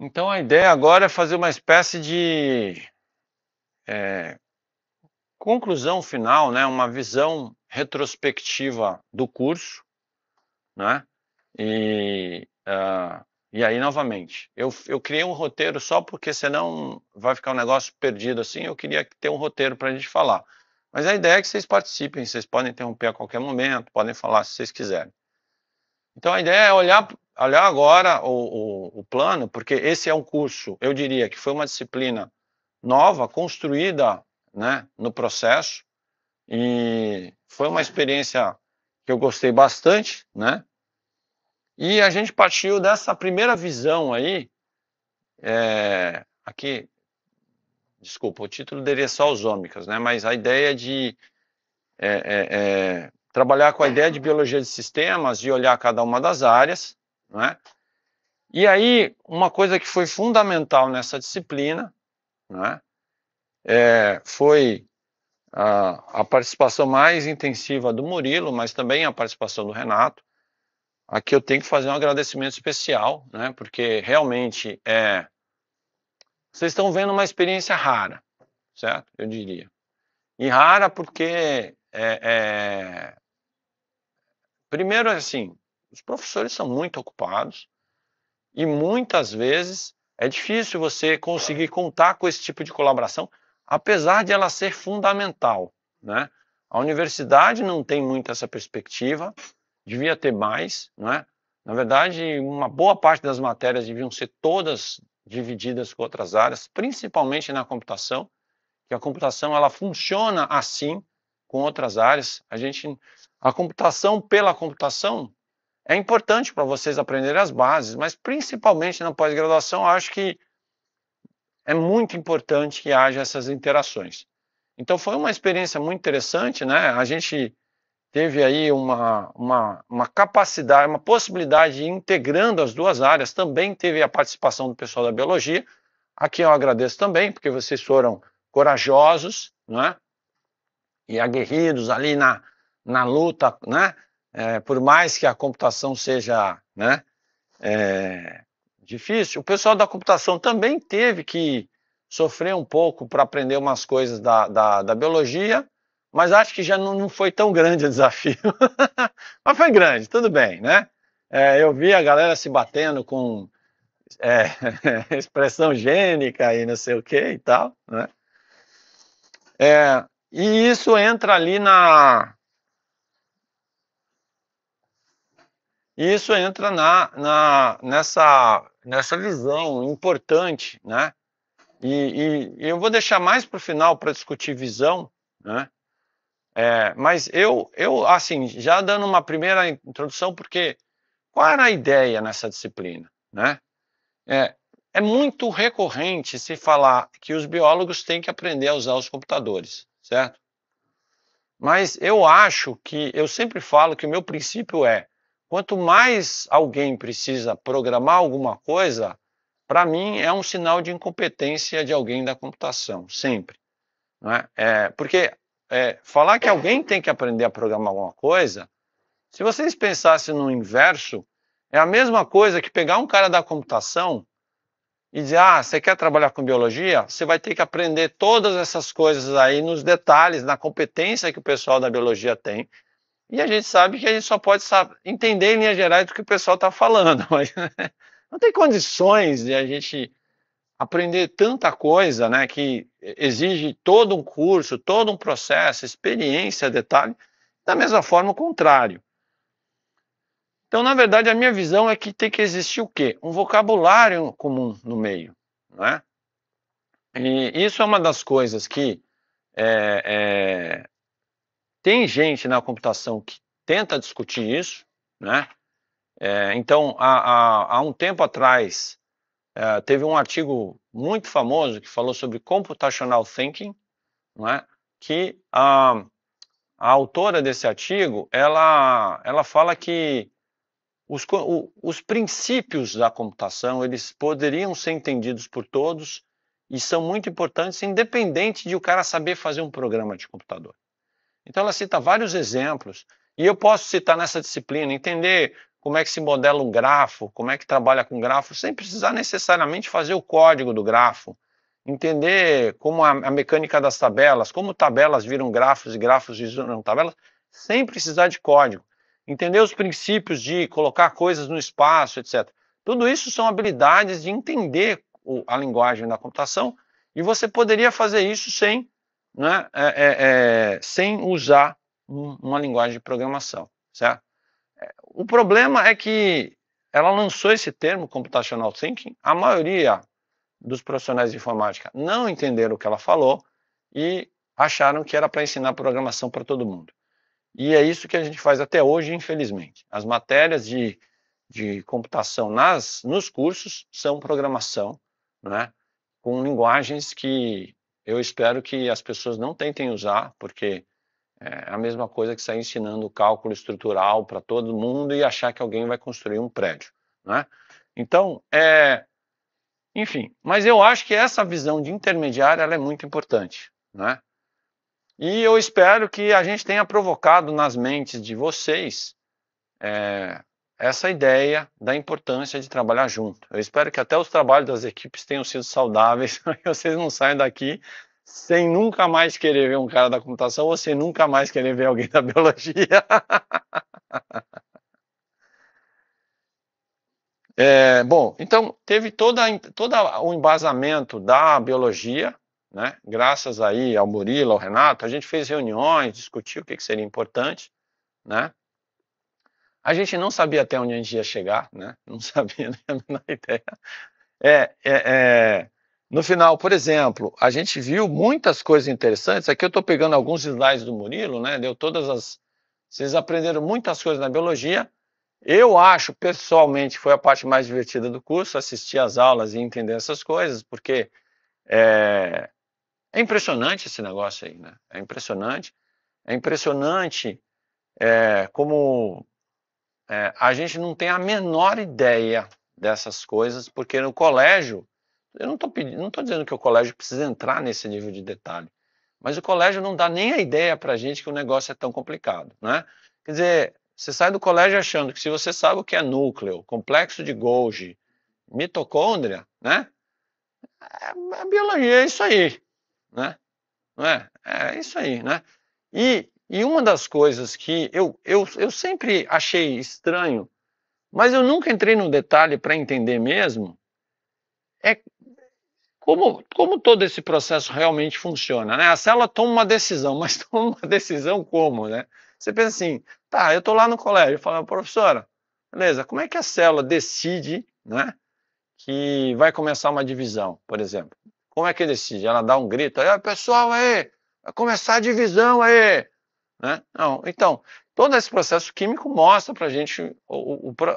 Então a ideia agora é fazer uma espécie de é, conclusão final, né? uma visão retrospectiva do curso. Né? E, uh, e aí, novamente, eu, eu criei um roteiro só porque senão vai ficar um negócio perdido assim. Eu queria ter um roteiro para a gente falar. Mas a ideia é que vocês participem, vocês podem interromper a qualquer momento, podem falar se vocês quiserem. Então a ideia é olhar olhar agora o, o, o plano, porque esse é um curso, eu diria que foi uma disciplina nova, construída né, no processo, e foi uma experiência que eu gostei bastante, né? E a gente partiu dessa primeira visão aí, é, aqui, desculpa, o título deveria ser os ômicas, né? Mas a ideia de é, é, é, trabalhar com a ideia de biologia de sistemas, de olhar cada uma das áreas não é? E aí, uma coisa que foi fundamental nessa disciplina né, é, foi a, a, participação mais intensiva do Murilo, mas também a participação do Renato. Aqui eu tenho que fazer um agradecimento especial, né, porque realmente é. Vocês estão vendo uma experiência rara, certo? Eu diria. E rara porque. É, é, primeiro, assim, os professores são muito ocupados e muitas vezes é difícil você conseguir contar com esse tipo de colaboração, apesar de ela ser fundamental. Né? A universidade não tem muito essa perspectiva, devia ter mais. Né? Na verdade, uma boa parte das matérias deviam ser todas divididas com outras áreas, principalmente na computação, que a computação ela funciona assim com outras áreas. A gente, a computação pela computação é importante para vocês aprenderem as bases, mas principalmente na pós-graduação, acho que é muito importante que haja essas interações. Então foi uma experiência muito interessante, né? A gente teve aí uma, uma, uma capacidade, uma possibilidade de integrando as duas áreas. Também teve a participação do pessoal da biologia, a quem eu agradeço também, porque vocês foram corajosos, né? E aguerridos ali na, na luta, né? é, por mais que a computação seja né, é, difícil, o pessoal da computação também teve que sofrer um pouco para aprender umas coisas da, da, da, biologia, mas acho que já não, não foi tão grande o desafio. mas foi grande, tudo bem, né? É, eu vi a galera se batendo com é, expressão gênica e não sei o que e tal, né? É, e isso entra ali na, E isso entra na, na, nessa, nessa visão importante, né? E, e eu vou deixar mais para o final para discutir visão, né? É, mas eu, eu, assim, já dando uma primeira introdução, porque qual era a ideia nessa disciplina, né? É, é muito recorrente se falar que os biólogos têm que aprender a usar os computadores, certo? Mas eu acho que, eu sempre falo que o meu princípio é Quanto mais alguém precisa programar alguma coisa, para mim é um sinal de incompetência de alguém da computação, sempre. É? É, porque é, falar que alguém tem que aprender a programar alguma coisa, se vocês pensassem no inverso, é a mesma coisa que pegar um cara da computação e dizer: ah, você quer trabalhar com biologia? Você vai ter que aprender todas essas coisas aí nos detalhes, na competência que o pessoal da biologia tem. E a gente sabe que a gente só pode saber, entender em linhas gerais do que o pessoal está falando, mas né? não tem condições de a gente aprender tanta coisa, né, que exige todo um curso, todo um processo, experiência, detalhe, da mesma forma o contrário. Então, na verdade, a minha visão é que tem que existir o quê? Um vocabulário comum no meio, né? E isso é uma das coisas que é, é, tem gente na computação que tenta discutir isso, né? É, então, há, há, há, um tempo atrás, é, teve um artigo muito famoso que falou sobre computational thinking, é? que a, a autora desse artigo, ela, ela fala que os, o, os princípios da computação, eles poderiam ser entendidos por todos e são muito importantes, independente de o cara saber fazer um programa de computador. Então ela cita vários exemplos. E eu posso citar nessa disciplina, entender como é que se modela um grafo, como é que trabalha com grafo, sem precisar necessariamente fazer o código do grafo. Entender como a, a mecânica das tabelas, como tabelas viram grafos e grafos viram tabelas, sem precisar de código. Entender os princípios de colocar coisas no espaço, etc. Tudo isso são habilidades de entender a linguagem da computação e você poderia fazer isso sem né, é, é, é, sem usar uma linguagem de programação, certo? É, o problema é que ela lançou esse termo computational thinking, a maioria dos profissionais de informática não entenderam o que ela falou e acharam que era para ensinar programação para todo mundo. E é isso que a gente faz até hoje, infelizmente. As matérias de, de computação nas, nos cursos são programação, né, com linguagens que eu espero que as pessoas não tentem usar, porque é, é a mesma coisa que sair ensinando cálculo estrutural para todo mundo e achar que alguém vai construir um prédio, né? Então, é... enfim, mas eu acho que essa visão de intermediário é muito importante, né? E eu espero que a gente tenha provocado nas mentes de vocês é, essa ideia da importância de trabalhar junto. Eu espero que até os trabalhos das equipes tenham sido saudáveis, que vocês não saiam daqui sem nunca mais querer ver um cara da computação ou sem nunca mais querer ver alguém da biologia. é, bom, então teve toda, todo o embasamento da biologia, né? graças aí ao Murilo, ao Renato, a gente fez reuniões, discutiu o que, que seria importante, né? A gente não sabia até onde a gente ia chegar, né? Não sabia nem a menor ideia. É, é, é... No final, por exemplo, a gente viu muitas coisas interessantes. Aqui eu estou pegando alguns slides do Murilo, né? Deu todas as. Vocês aprenderam muitas coisas na biologia. Eu acho, pessoalmente, foi a parte mais divertida do curso, assistir as aulas e entender essas coisas, porque é, é impressionante esse negócio aí, né? É impressionante. É impressionante é, como é, a gente não tem a menor ideia dessas coisas, porque no colégio, eu não estou não dizendo que o colégio precisa entrar nesse nível de detalhe, mas o colégio não dá nem a ideia para a gente que o negócio é tão complicado. Né? Quer dizer, você sai do colégio achando que se você sabe o que é núcleo, complexo de Golgi, mitocôndria, né? A é, é biologia é isso aí, né? Não é? É isso aí, né? E e uma das coisas que eu, eu, eu sempre achei estranho, mas eu nunca entrei no detalhe para entender mesmo, é como, como todo esse processo realmente funciona. Né? A célula toma uma decisão, mas toma uma decisão como? Né? Você pensa assim, tá, eu estou lá no colégio, eu falo, professora, beleza, como é que a célula decide né, que vai começar uma divisão, por exemplo? Como é que decide? Ela dá um grito, aí, pessoal, aí, vai começar a divisão aí. Né? Não. Então, todo esse processo químico mostra para a gente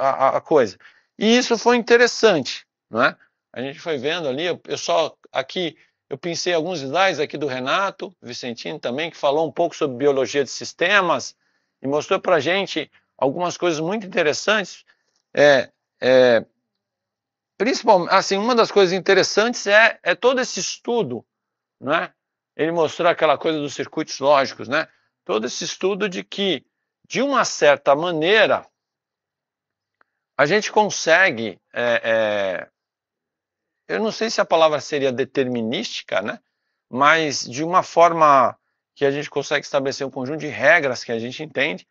a, coisa. E isso foi interessante. Né? A gente foi vendo ali, eu só aqui, eu pensei alguns slides aqui do Renato Vicentino também, que falou um pouco sobre biologia de sistemas e mostrou para a gente algumas coisas muito interessantes. É, é, principalmente, assim, uma das coisas interessantes é, é todo esse estudo, né? Ele mostrou aquela coisa dos circuitos lógicos, né? todo esse estudo de que, de uma certa maneira, a gente consegue. É, é, eu não sei se a palavra seria determinística, né? mas de uma forma que a gente consegue estabelecer um conjunto de regras que a gente entende,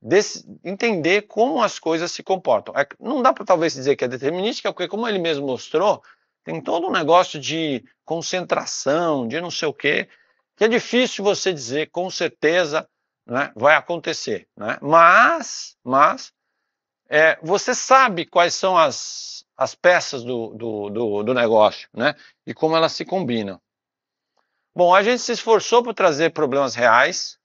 desse, entender como as coisas se comportam. É, não dá para talvez dizer que é determinística, porque como ele mesmo mostrou, tem todo um negócio de concentração, de não sei o quê, que é difícil você dizer com certeza né, vai acontecer, né? mas, mas é, você sabe quais são as, as peças do, do, do, do negócio né? e como elas se combinam. Bom, a gente se esforçou para trazer problemas reais.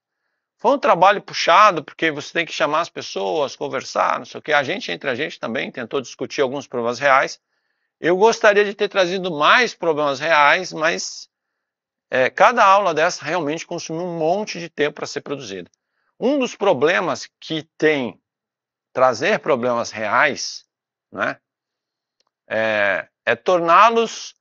Foi um trabalho puxado, porque você tem que chamar as pessoas, conversar, não sei o quê. A gente, entre a gente também, tentou discutir alguns problemas reais. Eu gostaria de ter trazido mais problemas reais, mas é, cada aula dessa realmente consumiu um monte de tempo para ser produzida. Um dos problemas que tem trazer problemas reais, né, é, é torná-los,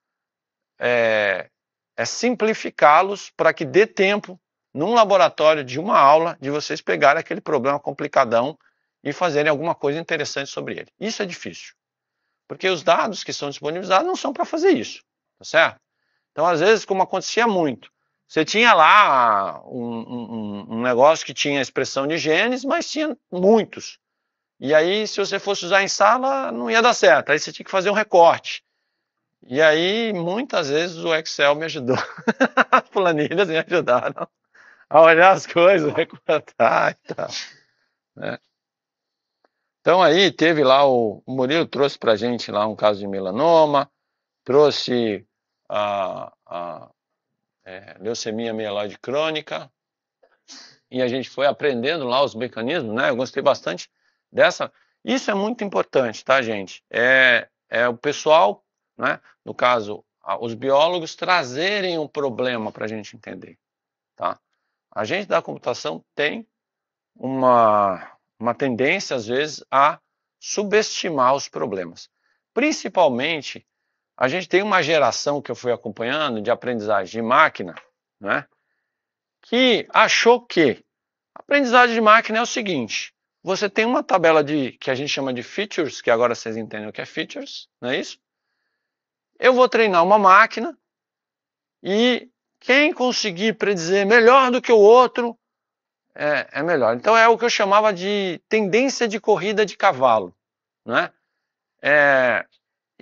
é, é simplificá-los para que dê tempo, num laboratório de uma aula, de vocês pegarem aquele problema complicadão e fazerem alguma coisa interessante sobre ele. Isso é difícil, porque os dados que são disponibilizados não são para fazer isso, tá certo? Então, às vezes, como acontecia muito, você tinha lá um, um, um negócio que tinha expressão de genes, mas tinha muitos. E aí, se você fosse usar em sala, não ia dar certo. Aí você tinha que fazer um recorte. E aí, muitas vezes, o Excel me ajudou. As planilhas me ajudaram a olhar as coisas, recortar e tal. Né? Então, aí, teve lá, o, o Murilo trouxe para gente lá um caso de melanoma, trouxe a, a é, leucemia mieloide crônica, e a gente foi aprendendo lá os mecanismos, né? Eu gostei bastante dessa. Isso é muito importante, tá, gente? É, é o pessoal, né? No caso, os biólogos trazerem um problema para a gente entender, tá? A gente da computação tem uma, uma tendência, às vezes, a subestimar os problemas, principalmente a gente tem uma geração que eu fui acompanhando de aprendizagem de máquina, né? Que achou que aprendizagem de máquina é o seguinte: você tem uma tabela de que a gente chama de features, que agora vocês entendem o que é features, não é isso? Eu vou treinar uma máquina e quem conseguir predizer melhor do que o outro é, é, melhor. Então é o que eu chamava de tendência de corrida de cavalo, né? É,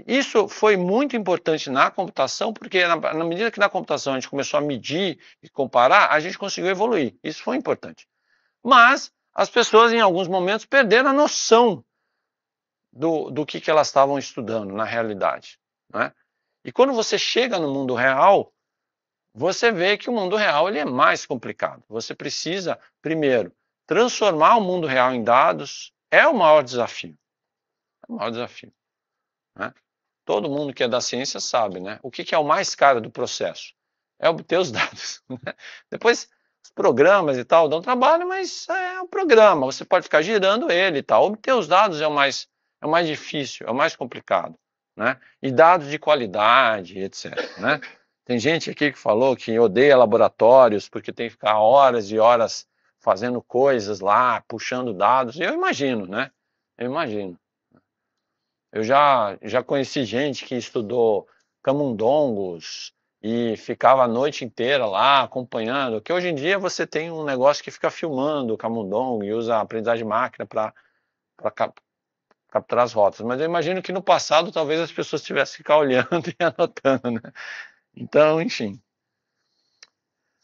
isso foi muito importante na computação, porque na, na, medida que na computação a gente começou a medir e comparar, a gente conseguiu evoluir. Isso foi importante. Mas as pessoas, em alguns momentos, perderam a noção do, do que, que elas estavam estudando na realidade. Né? E quando você chega no mundo real, você vê que o mundo real ele é mais complicado. Você precisa, primeiro, transformar o mundo real em dados. É o maior desafio. É o maior desafio. Né? Todo mundo que é da ciência sabe, né? O que, que é o mais caro do processo? É obter os dados. Né? Depois, os programas e tal dão trabalho, mas é um programa, você pode ficar girando ele e tal. Obter os dados é o mais, é o mais difícil, é o mais complicado, né? E dados de qualidade, etc, né? Tem gente aqui que falou que odeia laboratórios porque tem que ficar horas e horas fazendo coisas lá, puxando dados. Eu imagino, né? Eu imagino. Eu já, já conheci gente que estudou camundongos e ficava a noite inteira lá acompanhando, que hoje em dia você tem um negócio que fica filmando o camundongo e usa a aprendizagem máquina para cap capturar as rotas. Mas eu imagino que no passado talvez as pessoas tivessem que ficar olhando e anotando, né? Então, enfim.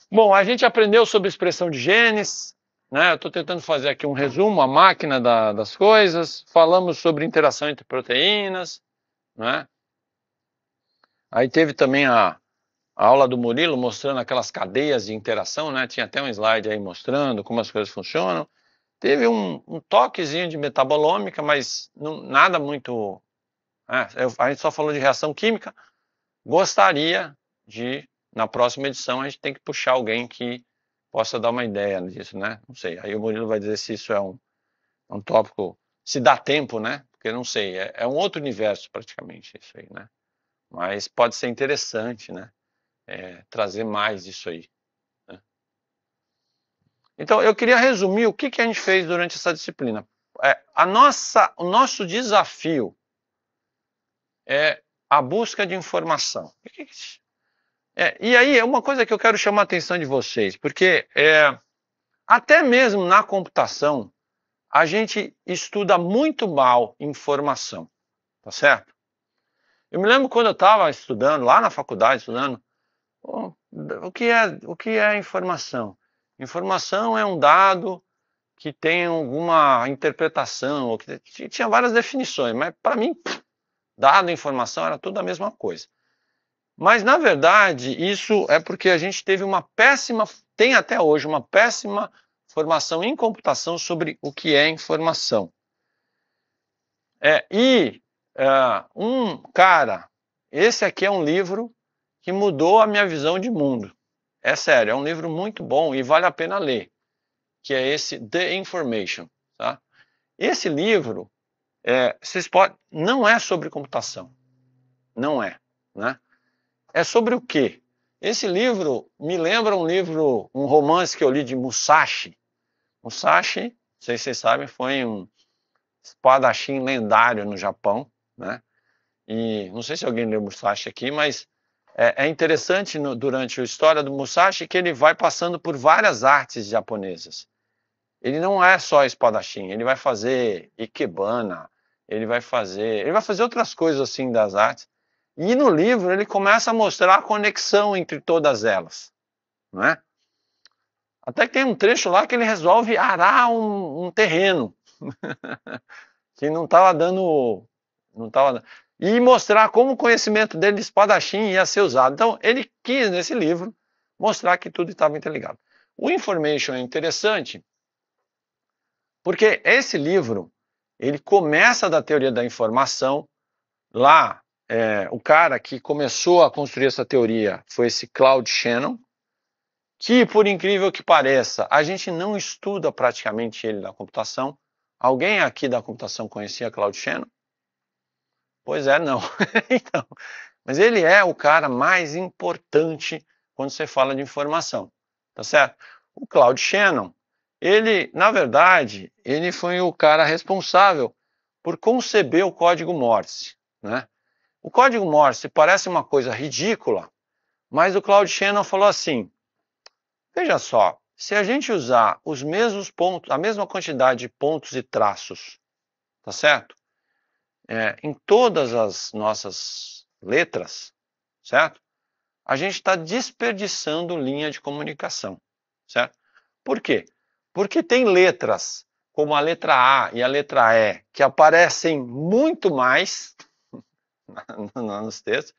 Bom, a gente aprendeu sobre expressão de genes, né? Eu estou tentando fazer aqui um resumo, a máquina da, das coisas. Falamos sobre interação entre proteínas. Né? Aí teve também a, a aula do Murilo mostrando aquelas cadeias de interação, né? Tinha até um slide aí mostrando como as coisas funcionam. Teve um, um toquezinho de metabolômica, mas não, nada muito. É, a gente só falou de reação química. Gostaria de, na próxima edição, a gente tem que puxar alguém que possa dar uma ideia disso, né? Não sei. Aí o Murilo vai dizer se isso é um, é um tópico, se dá tempo, né? Porque não sei, é, é um outro universo praticamente isso aí, né? Mas pode ser interessante, né? É, trazer mais isso aí. Né? Então, eu queria resumir o que, que a gente fez durante essa disciplina. É, a nossa, o nosso desafio é a busca de informação. O que, que é, e aí é uma coisa que eu quero chamar a atenção de vocês, porque é, até mesmo na computação, a gente estuda muito mal informação, tá certo? Eu me lembro quando eu estava estudando, lá na faculdade, estudando, o, que é, o que é informação? Informação é um dado que tem alguma interpretação, ou que tinha várias definições, mas para mim, pff, dado e informação era tudo a mesma coisa. Mas, na verdade, isso é porque a gente teve uma péssima, tem até hoje uma péssima formação em computação sobre o que é informação. É, e uh, um cara, esse aqui é um livro que mudou a minha visão de mundo. É sério, é um livro muito bom e vale a pena ler, que é esse The Information. Tá? Esse livro, é, vocês podem, não é sobre computação, não é, né? é sobre o quê? Esse livro me lembra um livro, um romance que eu li de Musashi. Musashi, não sei se vocês sabem, foi um espadachim lendário no Japão, né? E não sei se alguém leu Musashi aqui, mas é, é interessante no, durante a história do Musashi que ele vai passando por várias artes japonesas. Ele não é só espadachim, ele vai fazer ikebana, ele vai fazer, ele vai fazer outras coisas assim das artes e no livro ele começa a mostrar a conexão entre todas elas, né? Até que tem um trecho lá que ele resolve arar um, um terreno que não estava dando, não tava e mostrar como o conhecimento dele de espadachim ia ser usado. Então ele quis nesse livro mostrar que tudo estava interligado. O Information é interessante porque esse livro ele começa da teoria da informação lá é, o cara que começou a construir essa teoria foi esse Claude Shannon, que, por incrível que pareça, a gente não estuda praticamente ele da computação. Alguém aqui da computação conhecia Claude Shannon? Pois é, não. então, mas ele é o cara mais importante quando você fala de informação, tá certo? O Claude Shannon, ele, na verdade, ele foi o cara responsável por conceber o código Morse, né? O código Morse parece uma coisa ridícula, mas o Claude Shannon falou assim: veja só, se a gente usar os mesmos pontos, a mesma quantidade de pontos e traços, tá certo? É, em todas as nossas letras, certo? A gente está desperdiçando linha de comunicação, certo? Por quê? Porque tem letras como a letra A e a letra E que aparecem muito mais nos textos.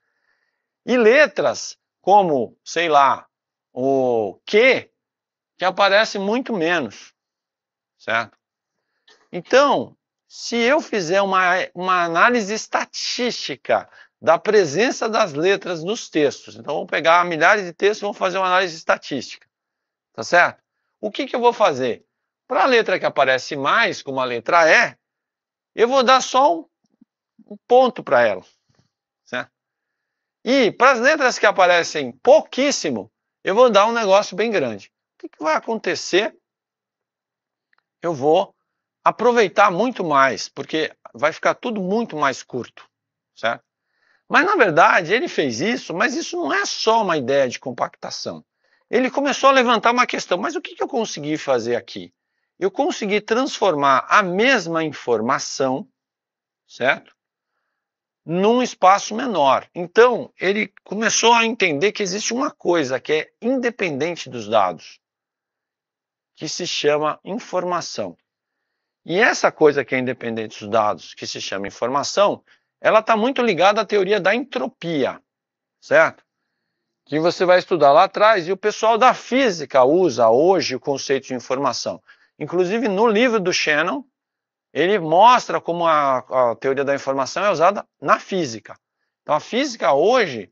E letras como, sei lá, o que, que aparece muito menos, certo? Então, se eu fizer uma, uma análise estatística da presença das letras nos textos, então vamos pegar milhares de textos e vamos fazer uma análise estatística, tá certo? O que, que eu vou fazer? Para a letra que aparece mais, como a letra E, eu vou dar só um, um ponto para ela. E para as letras que aparecem pouquíssimo, eu vou dar um negócio bem grande. O que, vai acontecer? Eu vou aproveitar muito mais, porque vai ficar tudo muito mais curto, certo? Mas na verdade ele fez isso, mas isso não é só uma ideia de compactação. Ele começou a levantar uma questão, mas o que, que eu consegui fazer aqui? Eu consegui transformar a mesma informação, certo? num espaço menor. Então, ele começou a entender que existe uma coisa que é independente dos dados, que se chama informação. E essa coisa que é independente dos dados, que se chama informação, ela está muito ligada à teoria da entropia, certo? Que você vai estudar lá atrás e o pessoal da física usa hoje o conceito de informação. Inclusive no livro do Shannon, ele mostra como a, a, teoria da informação é usada na física. Então, a física hoje,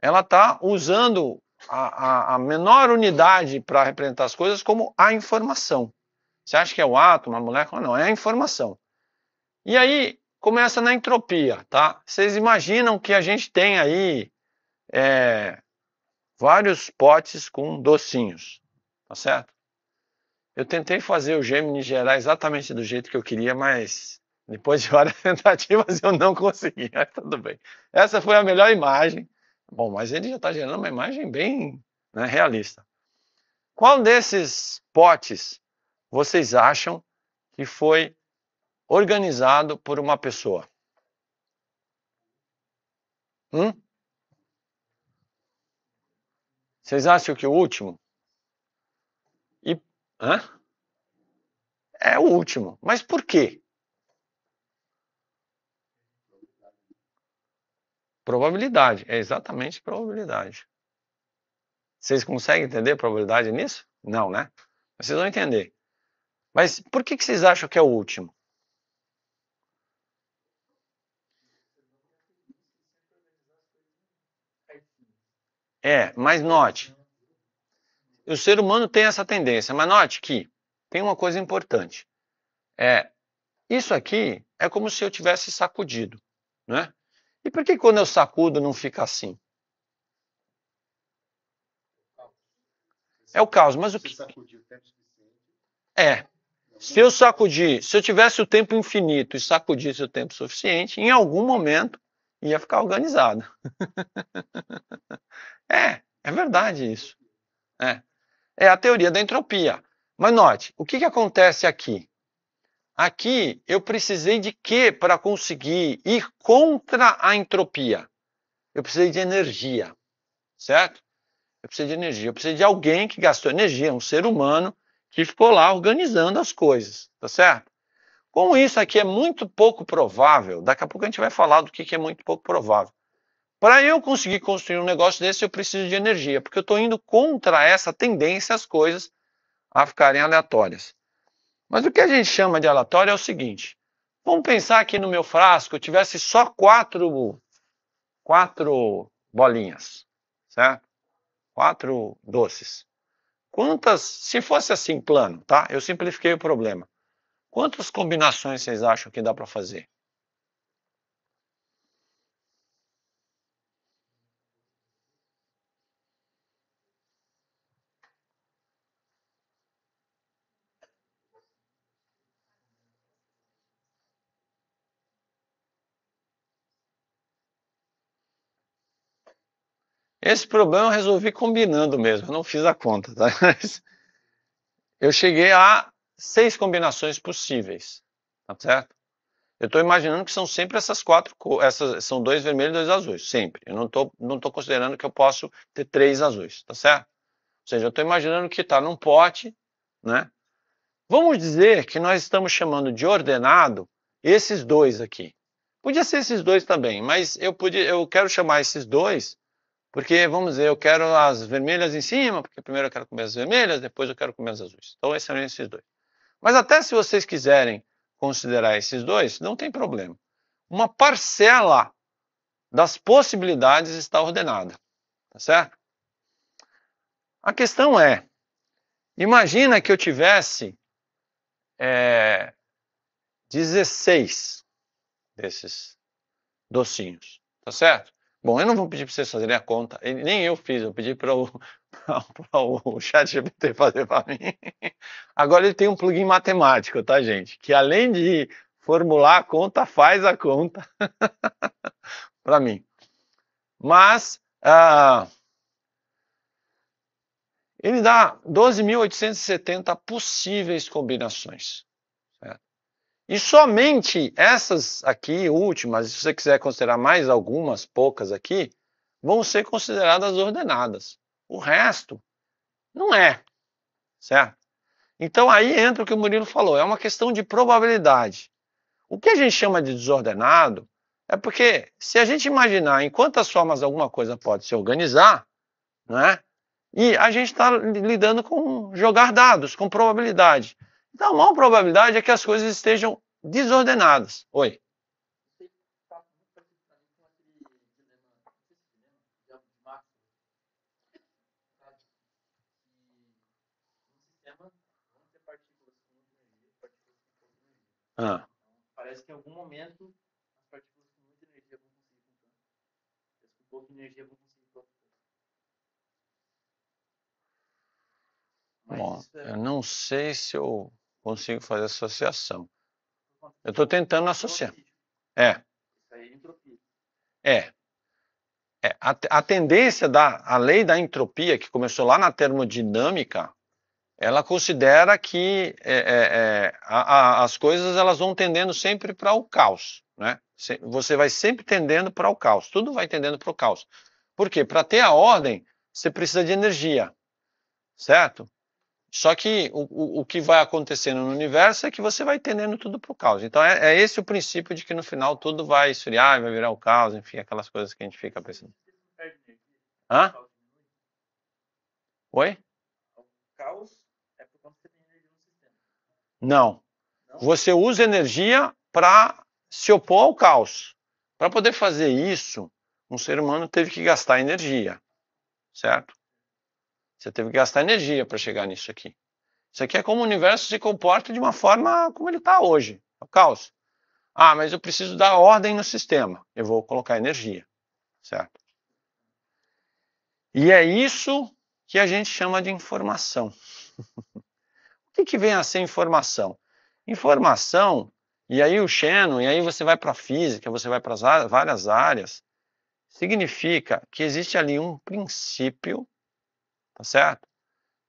ela está usando a, a, a, menor unidade para representar as coisas como a informação. Você acha que é o átomo, a molécula? Não, é a informação. E aí, começa na entropia, tá? Vocês imaginam que a gente tem aí é, vários potes com docinhos, tá certo? Eu tentei fazer o Gemini gerar exatamente do jeito que eu queria, mas depois de várias tentativas eu não consegui. Mas tudo bem. Essa foi a melhor imagem. Bom, mas ele já está gerando uma imagem bem né, realista. Qual desses potes vocês acham que foi organizado por uma pessoa? Hum? Vocês acham que o último? Hã? É o último. Mas por quê? Probabilidade. É exatamente probabilidade. Vocês conseguem entender probabilidade nisso? Não, né? Mas vocês vão entender. Mas por que, que vocês acham que é o último? É, mas note, o ser humano tem essa tendência. Mas note que tem uma coisa importante. É, isso aqui é como se eu tivesse sacudido, né? E por que quando eu sacudo não fica assim? É o caos, mas o que É. Se eu sacudir, se eu tivesse o tempo infinito e sacudisse o tempo suficiente, em algum momento ia ficar organizado. é, é verdade isso. É é a teoria da entropia. Mas note, o que, que acontece aqui? Aqui eu precisei de quê para conseguir ir contra a entropia? Eu precisei de energia, certo? Eu precisei de energia. Eu precisei de alguém que gastou energia, um ser humano que ficou lá organizando as coisas, tá certo? Como isso aqui é muito pouco provável, daqui a pouco a gente vai falar do que, que é muito pouco provável. Para eu conseguir construir um negócio desse, eu preciso de energia, porque eu estou indo contra essa tendência as coisas a ficarem aleatórias. Mas o que a gente chama de aleatório é o seguinte: vamos pensar que no meu frasco eu tivesse só quatro, quatro bolinhas, certo? Quatro doces. Quantas, se fosse assim plano, tá? Eu simplifiquei o problema. Quantas combinações vocês acham que dá para fazer? Esse problema eu resolvi combinando mesmo, eu não fiz a conta, tá? Mas eu cheguei a seis combinações possíveis, tá certo? Eu estou imaginando que são sempre essas quatro, essas são dois vermelhos e dois azuis, sempre. Eu não estou não tô considerando que eu posso ter três azuis, tá certo? Ou seja, eu estou imaginando que está num pote, né? Vamos dizer que nós estamos chamando de ordenado esses dois aqui. Podia ser esses dois também, mas eu, podia, eu quero chamar esses dois porque, vamos dizer, eu quero as vermelhas em cima, porque primeiro eu quero comer as vermelhas, depois eu quero comer as azuis. Então, esses são esses dois. Mas até se vocês quiserem considerar esses dois, não tem problema. Uma parcela das possibilidades está ordenada, tá certo? A questão é, imagina que eu tivesse é, 16 desses docinhos, tá certo? Bom, eu não vou pedir para vocês fazerem a conta, nem eu fiz, eu pedi para o, o GPT fazer para mim. Agora ele tem um plugin matemático, tá, gente? Que além de formular a conta, faz a conta para mim. Mas ah, ele dá 12.870 possíveis combinações. E somente essas aqui últimas, se você quiser considerar mais algumas poucas aqui, vão ser consideradas ordenadas. O resto não é, certo? Então aí entra o que o Murilo falou, é uma questão de probabilidade. O que a gente chama de desordenado é porque se a gente imaginar em quantas formas alguma coisa pode se organizar, né? E a gente está lidando com jogar dados, com probabilidade. Então, a maior probabilidade é que as coisas estejam desordenadas. Oi. Ah. Parece que em algum momento as partículas com muita energia vão conseguir As com pouca energia vão conseguir Bom, é eu não sei se eu consigo fazer associação. Eu estou tentando associar. É. É, é. é. A, a, tendência da a lei da entropia, que começou lá na termodinâmica, ela considera que é, é, é a, a, as coisas elas vão tendendo sempre para o caos. Né? Você vai sempre tendendo para o caos. Tudo vai tendendo para o caos. Por quê? Para ter a ordem, você precisa de energia. Certo? Só que o, o, que vai acontecendo no universo é que você vai tendendo tudo para o caos. Então é, é, esse o princípio de que no final tudo vai esfriar, vai virar o caos, enfim, aquelas coisas que a gente fica pensando. Hã? Oi? O caos é tem energia Não. Você usa energia para se opor ao caos. Para poder fazer isso, um ser humano teve que gastar energia, certo? Você teve que gastar energia para chegar nisso aqui. Isso aqui é como o universo se comporta de uma forma como ele está hoje. É o caos. Ah, mas eu preciso dar ordem no sistema. Eu vou colocar energia, certo? E é isso que a gente chama de informação. o que, que vem a ser informação? Informação, e aí o Shannon, e aí você vai para a física, você vai para várias áreas, significa que existe ali um princípio tá certo?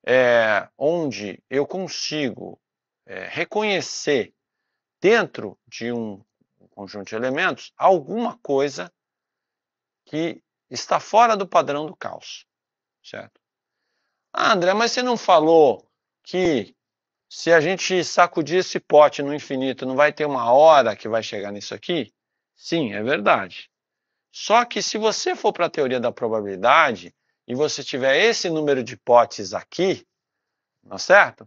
É, onde eu consigo é, reconhecer dentro de um conjunto de elementos alguma coisa que está fora do padrão do caos, certo? Ah, André, mas você não falou que se a gente sacudir esse pote no infinito, não vai ter uma hora que vai chegar nisso aqui? Sim, é verdade. Só que se você for para a teoria da probabilidade, e você tiver esse número de potes aqui, tá certo?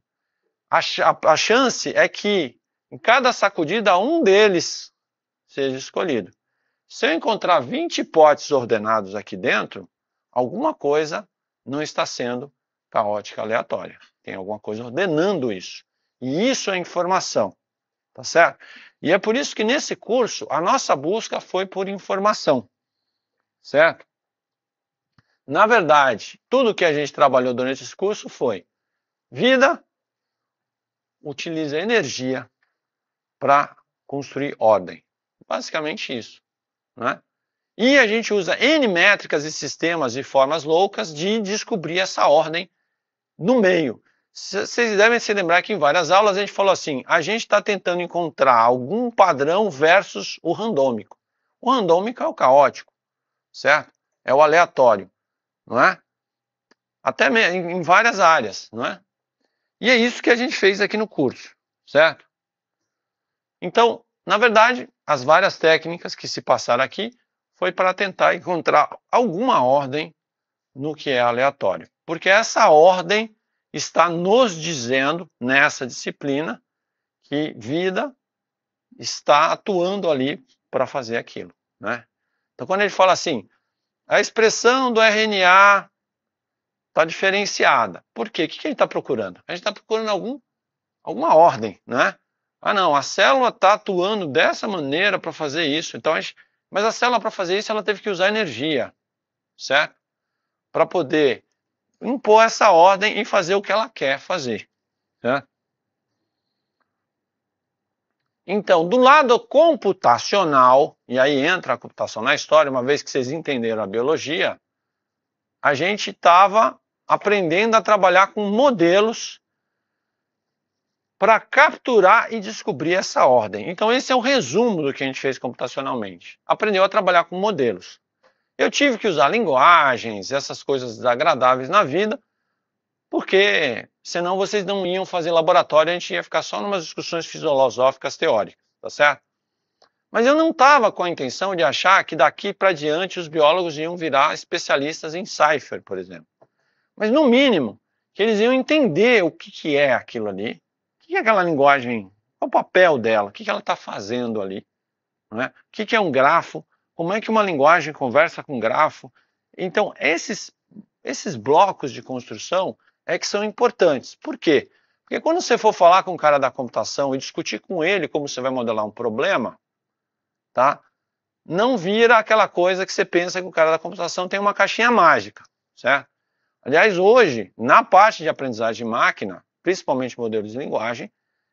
A, a, a chance é que em cada sacudida um deles seja escolhido. Se eu encontrar 20 potes ordenados aqui dentro, alguma coisa não está sendo caótica aleatória. Tem alguma coisa ordenando isso. E isso é informação, tá certo? E é por isso que nesse curso a nossa busca foi por informação, certo? Na verdade, tudo que a gente trabalhou durante esse curso foi vida, utiliza energia para construir ordem. Basicamente isso. Né? E a gente usa N métricas e sistemas e formas loucas de descobrir essa ordem no meio. Vocês devem se lembrar que em várias aulas a gente falou assim: a gente está tentando encontrar algum padrão versus o randômico. O randômico é o caótico, certo? É o aleatório não é? Até em várias áreas, não é? E é isso que a gente fez aqui no curso, certo? Então, na verdade, as várias técnicas que se passaram aqui foi para tentar encontrar alguma ordem no que é aleatório, porque essa ordem está nos dizendo nessa disciplina que vida está atuando ali para fazer aquilo, né? Então, quando ele fala assim, a expressão do RNA está diferenciada. Por quê? O que a gente está procurando? A gente está procurando algum, alguma ordem, né? Ah, não, a célula está atuando dessa maneira para fazer isso. Então, a gente, mas a célula para fazer isso, ela teve que usar energia, certo? Para poder impor essa ordem e fazer o que ela quer fazer. Certo? Né? Então, do lado computacional, e aí entra a computação na história, uma vez que vocês entenderam a biologia, a gente estava aprendendo a trabalhar com modelos para capturar e descobrir essa ordem. Então, esse é o um resumo do que a gente fez computacionalmente. Aprendeu a trabalhar com modelos. Eu tive que usar linguagens, essas coisas desagradáveis na vida, porque senão vocês não iam fazer laboratório, a gente ia ficar só numas discussões filosóficas teóricas, tá certo? Mas eu não estava com a intenção de achar que daqui para diante os biólogos iam virar especialistas em cipher, por exemplo. Mas no mínimo, que eles iam entender o que, que é aquilo ali, o que é aquela linguagem, qual o papel dela, o que, que ela está fazendo ali, não é? o que, que é um grafo, como é que uma linguagem conversa com um grafo. Então, esses, esses blocos de construção é que são importantes. Por quê? Porque quando você for falar com o cara da computação e discutir com ele como você vai modelar um problema, tá? Não vira aquela coisa que você pensa que o cara da computação tem uma caixinha mágica, certo? Aliás, hoje, na parte de aprendizagem de máquina, principalmente modelos de linguagem,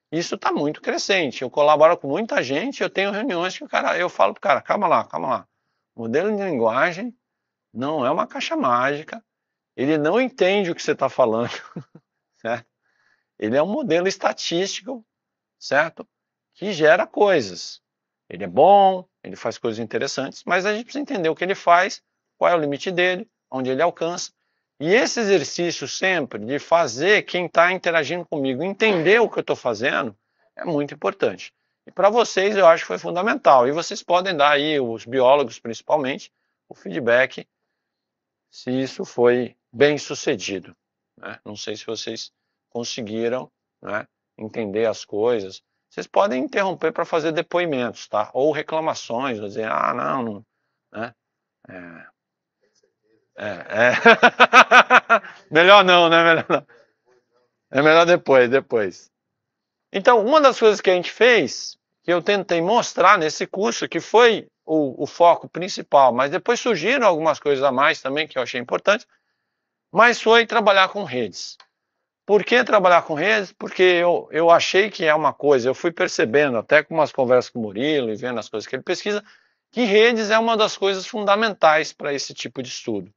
isso está muito crescente. Eu colaboro com muita gente, eu tenho reuniões que o cara, eu falo para o cara, calma lá, calma lá. Modelo de linguagem não é uma caixa mágica, ele não entende o que você está falando, certo? Ele é um modelo estatístico, certo? Que gera coisas. Ele é bom, ele faz coisas interessantes, mas a gente precisa entender o que ele faz, qual é o limite dele, onde ele alcança. E esse exercício sempre de fazer quem está interagindo comigo entender o que eu estou fazendo é muito importante. E para vocês eu acho que foi fundamental. E vocês podem dar aí, os biólogos principalmente, o feedback se isso foi bem sucedido. Né? Não sei se vocês conseguiram né, entender as coisas. Vocês podem interromper para fazer depoimentos, tá? Ou reclamações, ou dizer, ah, não, não né? É, é, é. melhor não, né? Melhor não. É melhor depois, depois. Então, uma das coisas que a gente fez, que eu tentei mostrar nesse curso, que foi o, o foco principal, mas depois surgiram algumas coisas a mais também que eu achei importante, mas foi trabalhar com redes. Por que trabalhar com redes? Porque eu, eu achei que é uma coisa, eu fui percebendo, até com umas conversas com o Murilo e vendo as coisas que ele pesquisa, que redes é uma das coisas fundamentais para esse tipo de estudo.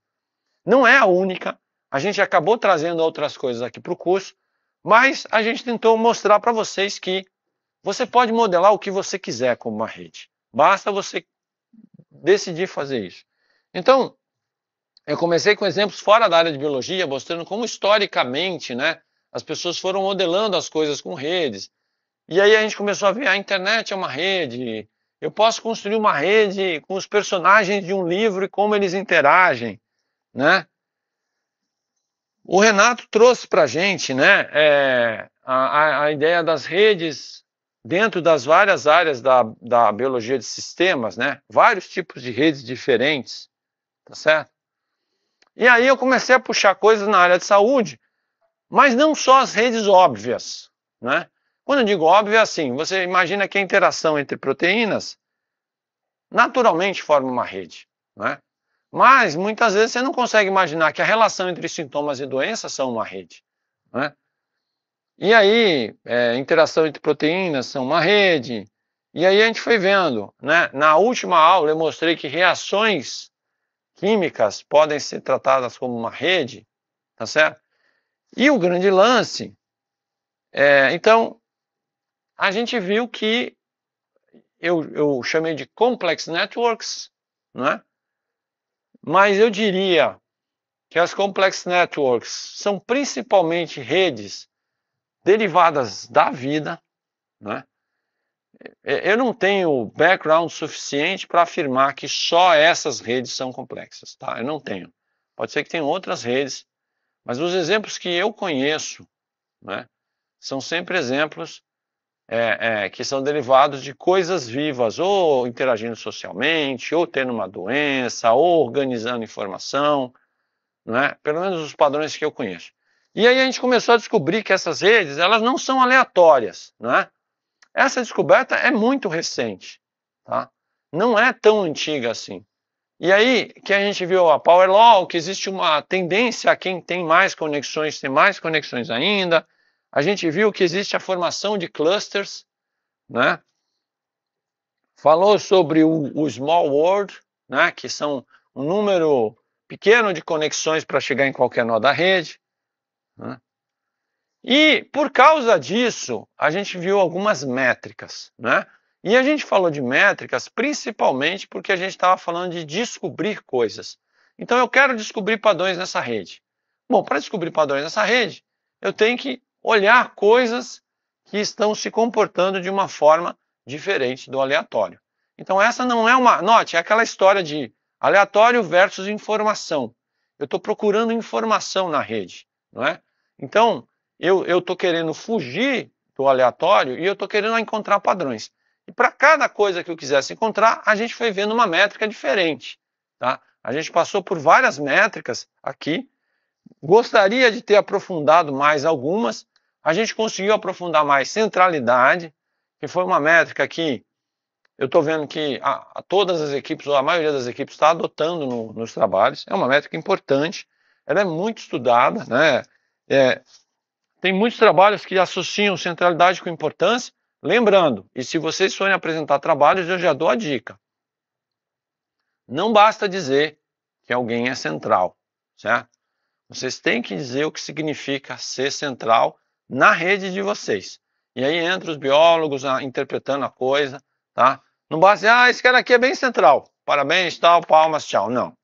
Não é a única, a gente acabou trazendo outras coisas aqui para o curso, mas a gente tentou mostrar para vocês que você pode modelar o que você quiser como uma rede. Basta você decidir fazer isso. Então, eu comecei com exemplos fora da área de biologia, mostrando como historicamente, né, as pessoas foram modelando as coisas com redes. E aí a gente começou a ver a internet é uma rede. Eu posso construir uma rede com os personagens de um livro e como eles interagem, né? O Renato trouxe para gente, né, é, a, a ideia das redes dentro das várias áreas da, da biologia de sistemas, né? Vários tipos de redes diferentes, tá certo? E aí eu comecei a puxar coisas na área de saúde, mas não só as redes óbvias, né? Quando eu digo óbvio, é assim, você imagina que a interação entre proteínas naturalmente forma uma rede, né? Mas muitas vezes você não consegue imaginar que a relação entre sintomas e doenças são uma rede, né? E aí, é, interação entre proteínas são uma rede. E aí a gente foi vendo, né? Na última aula eu mostrei que reações químicas podem ser tratadas como uma rede, tá certo? E o grande lance, é, então, a gente viu que eu, eu chamei de complex networks, né? mas eu diria que as complex networks são principalmente redes derivadas da vida, né? eu não tenho background suficiente para afirmar que só essas redes são complexas, tá? Eu não tenho. Pode ser que tenham outras redes, mas os exemplos que eu conheço, né, são sempre exemplos é, é, que são derivados de coisas vivas, ou interagindo socialmente, ou tendo uma doença, ou organizando informação, né? Pelo menos os padrões que eu conheço. E aí a gente começou a descobrir que essas redes, elas não são aleatórias, né? Essa descoberta é muito recente, tá? não é tão antiga assim. E aí que a gente viu a Power Law, que existe uma tendência a quem tem mais conexões ter mais conexões ainda. A gente viu que existe a formação de clusters, né? Falou sobre o, o small world, né? Que são um número pequeno de conexões para chegar em qualquer nó da rede. Né? E por causa disso, a gente viu algumas métricas, né? E a gente falou de métricas principalmente porque a gente estava falando de descobrir coisas. Então eu quero descobrir padrões nessa rede. Bom, para descobrir padrões nessa rede, eu tenho que olhar coisas que estão se comportando de uma forma diferente do aleatório. Então essa não é uma, note, é aquela história de aleatório versus informação. Eu estou procurando informação na rede, não é? Então eu estou querendo fugir do aleatório e eu estou querendo encontrar padrões. E para cada coisa que eu quisesse encontrar, a gente foi vendo uma métrica diferente. Tá? A gente passou por várias métricas aqui. Gostaria de ter aprofundado mais algumas. A gente conseguiu aprofundar mais centralidade, que foi uma métrica que eu estou vendo que a, a, todas as equipes, ou a maioria das equipes, está adotando no, nos trabalhos. É uma métrica importante, ela é muito estudada, né? É, tem muitos trabalhos que associam centralidade com importância. Lembrando, e se vocês forem apresentar trabalhos, eu já dou a dica. Não basta dizer que alguém é central, certo? Vocês têm que dizer o que significa ser central na rede de vocês. E aí entra os biólogos a, ah, interpretando a coisa, tá? Não basta dizer, ah, esse cara aqui é bem central. Parabéns, tal, palmas, tchau. Não.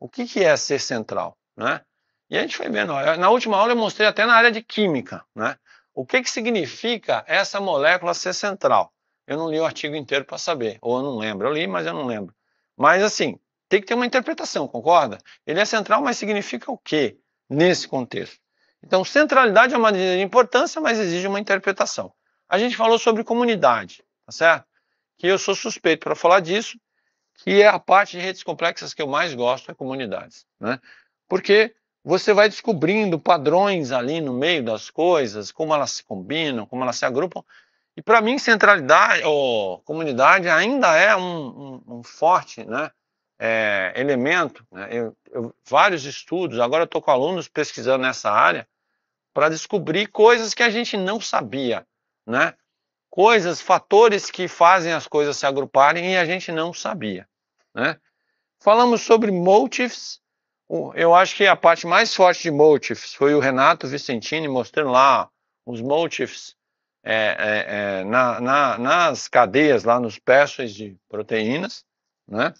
O que, que é ser central, né? E a gente foi vendo. Ó, na última aula eu mostrei até na área de química, né? O que, que significa essa molécula ser central? Eu não li o artigo inteiro para saber, ou eu não lembro. Eu li, mas eu não lembro. Mas assim, tem que ter uma interpretação, concorda? Ele é central, mas significa o quê nesse contexto? Então, centralidade é uma medida de importância, mas exige uma interpretação. A gente falou sobre comunidade, tá certo? Que eu sou suspeito para falar disso, que é a parte de redes complexas que eu mais gosto, é comunidades, né? Porque você vai descobrindo padrões ali no meio das coisas, como elas se combinam, como elas se agrupam. E para mim, centralidade ou comunidade ainda é um, um, um forte né, é, elemento. Né? Eu, eu, vários estudos, agora eu estou com alunos pesquisando nessa área, para descobrir coisas que a gente não sabia, né? Coisas, fatores que fazem as coisas se agruparem e a gente não sabia, né? Falamos sobre motives, eu acho que a parte mais forte de motifs foi o Renato Vicentini mostrando lá os motifs é, é, é, na, na, nas cadeias, lá nos peças de proteínas, né?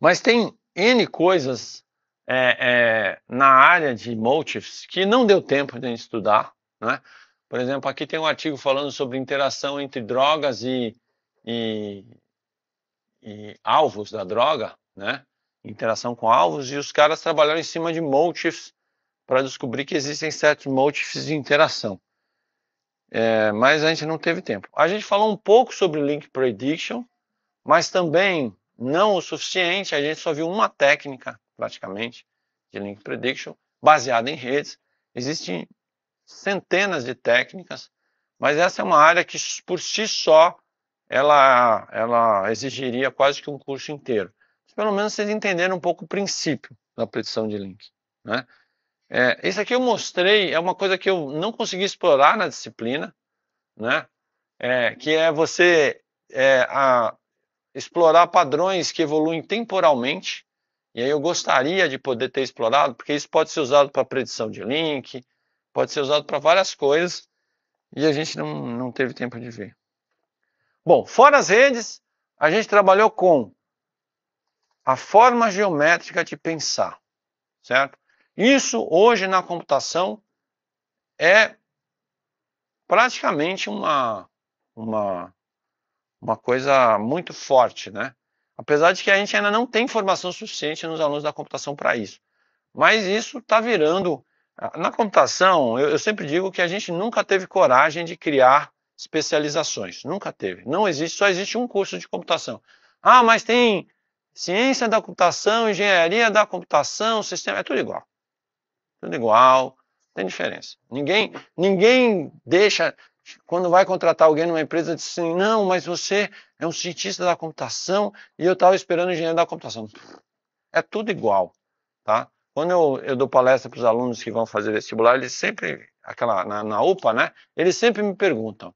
Mas tem N coisas é, é, na área de motifs que não deu tempo de estudar, né? Por exemplo, aqui tem um artigo falando sobre interação entre drogas e, e, e alvos da droga, né? interação com alvos, e os caras trabalharam em cima de motifs para descobrir que existem certos motifs de interação. É, mas a gente não teve tempo. A gente falou um pouco sobre link prediction, mas também não o suficiente. A gente só viu uma técnica, praticamente, de link prediction, baseada em redes. Existem centenas de técnicas, mas essa é uma área que, por si só, ela, ela exigiria quase que um curso inteiro pelo menos vocês entenderam um pouco o princípio da predição de link. Né? É, esse aqui eu mostrei, é uma coisa que eu não consegui explorar na disciplina, né? É, que é você é, a, explorar padrões que evoluem temporalmente. E aí eu gostaria de poder ter explorado, porque isso pode ser usado para predição de link, pode ser usado para várias coisas, e a gente não, não teve tempo de ver. Bom, fora as redes, a gente trabalhou com a forma geométrica de pensar, certo? Isso hoje na computação é praticamente uma, uma, uma coisa muito forte, né? Apesar de que a gente ainda não tem formação suficiente nos alunos da computação para isso. Mas isso está virando. Na computação, eu, eu, sempre digo que a gente nunca teve coragem de criar especializações. Nunca teve. Não existe, só existe um curso de computação. Ah, mas tem Ciência da computação, engenharia da computação, sistema, é tudo igual. Tudo igual, tem diferença. Ninguém, ninguém deixa, quando vai contratar alguém numa empresa, diz assim, não, mas você é um cientista da computação e eu estava esperando engenheiro da computação. É tudo igual, tá? Quando eu, eu dou palestra para os alunos que vão fazer vestibular, eles sempre, aquela, na, na UPA, né? Eles sempre me perguntam,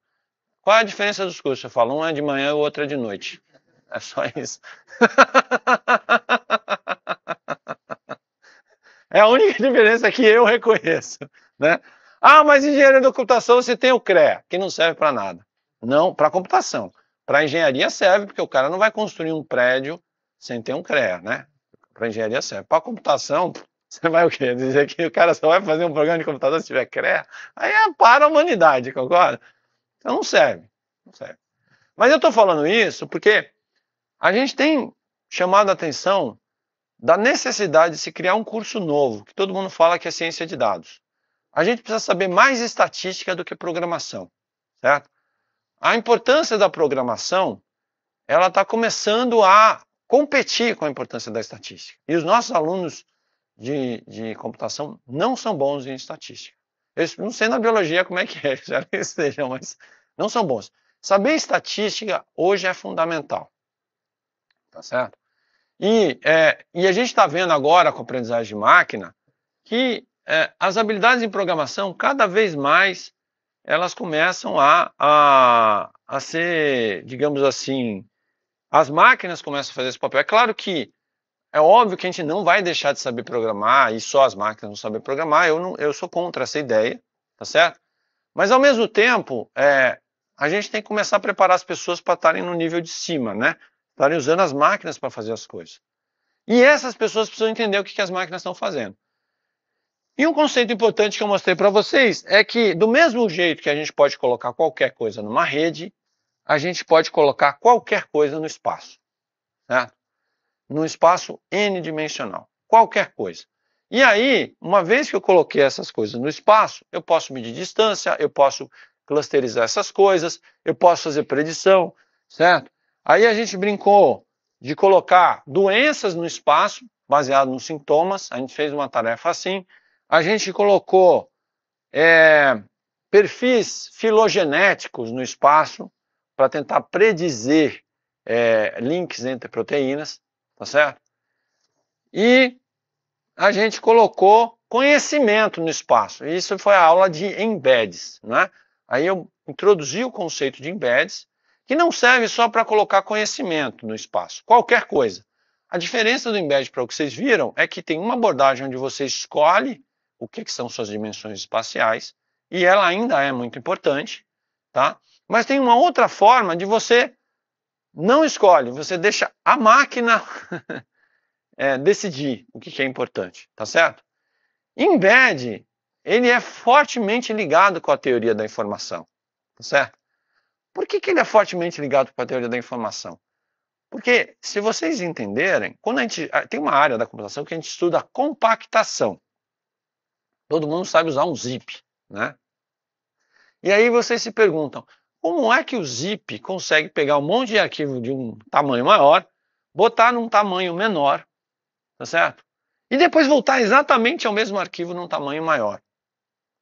qual é a diferença dos cursos? Eu falo, um é de manhã e o outro é de noite. É só isso. É a única diferença que eu reconheço, né? Ah, mas engenharia da computação você tem o CREA, que não serve para nada. Não, para computação. Para engenharia serve, porque o cara não vai construir um prédio sem ter um CREA, né? Para engenharia serve. Para computação, você vai o quê? Dizer que o cara só vai fazer um programa de computador se tiver CREA? Aí é para a humanidade, concorda? Então não serve, não serve. Mas eu estou falando isso porque a gente tem chamado a atenção da necessidade de se criar um curso novo, que todo mundo fala que é ciência de dados. A gente precisa saber mais estatística do que programação, certo? A importância da programação, ela está começando a competir com a importância da estatística. E os nossos alunos de, de computação não são bons em estatística. Eu não sei na biologia como é que é, já estejam, mas não são bons. Saber estatística hoje é fundamental tá certo? E, é, e a gente está vendo agora com a aprendizagem de máquina que é, as habilidades em programação, cada vez mais, elas começam a, a, a ser, digamos assim, as máquinas começam a fazer esse papel. É claro que é óbvio que a gente não vai deixar de saber programar e só as máquinas vão saber programar. Eu, não, eu sou contra essa ideia, tá certo? Mas ao mesmo tempo, é, a gente tem que começar a preparar as pessoas para estarem no nível de cima, né? estarem usando as máquinas para fazer as coisas. E essas pessoas precisam entender o que, que as máquinas estão fazendo. E um conceito importante que eu mostrei para vocês é que, do mesmo jeito que a gente pode colocar qualquer coisa numa rede, a gente pode colocar qualquer coisa no espaço. Certo? Num espaço n-dimensional. Qualquer coisa. E aí, uma vez que eu coloquei essas coisas no espaço, eu posso medir distância, eu posso clusterizar essas coisas, eu posso fazer predição, certo? Aí a gente brincou de colocar doenças no espaço, baseado nos sintomas. A gente fez uma tarefa assim. A gente colocou é, perfis filogenéticos no espaço para tentar predizer é, links entre proteínas, tá certo? E a gente colocou conhecimento no espaço. Isso foi a aula de embeds, né? Aí eu introduzi o conceito de embeds que não serve só para colocar conhecimento no espaço, qualquer coisa. A diferença do Embed para o que vocês viram é que tem uma abordagem onde você escolhe o que, que são suas dimensões espaciais, e ela ainda é muito importante, tá? Mas tem uma outra forma de você não escolhe, você deixa a máquina é, decidir o que, que é importante, tá certo? Embed, ele é fortemente ligado com a teoria da informação, tá certo? Por que, que ele é fortemente ligado para a teoria da informação? Porque, se vocês entenderem, quando a gente. Ah, tem uma área da computação que a gente estuda a compactação. Todo mundo sabe usar um zip, né? E aí vocês se perguntam, como é que o zip consegue pegar um monte de arquivo de um tamanho maior, botar num tamanho menor, tá certo? E depois voltar exatamente ao mesmo arquivo num tamanho maior.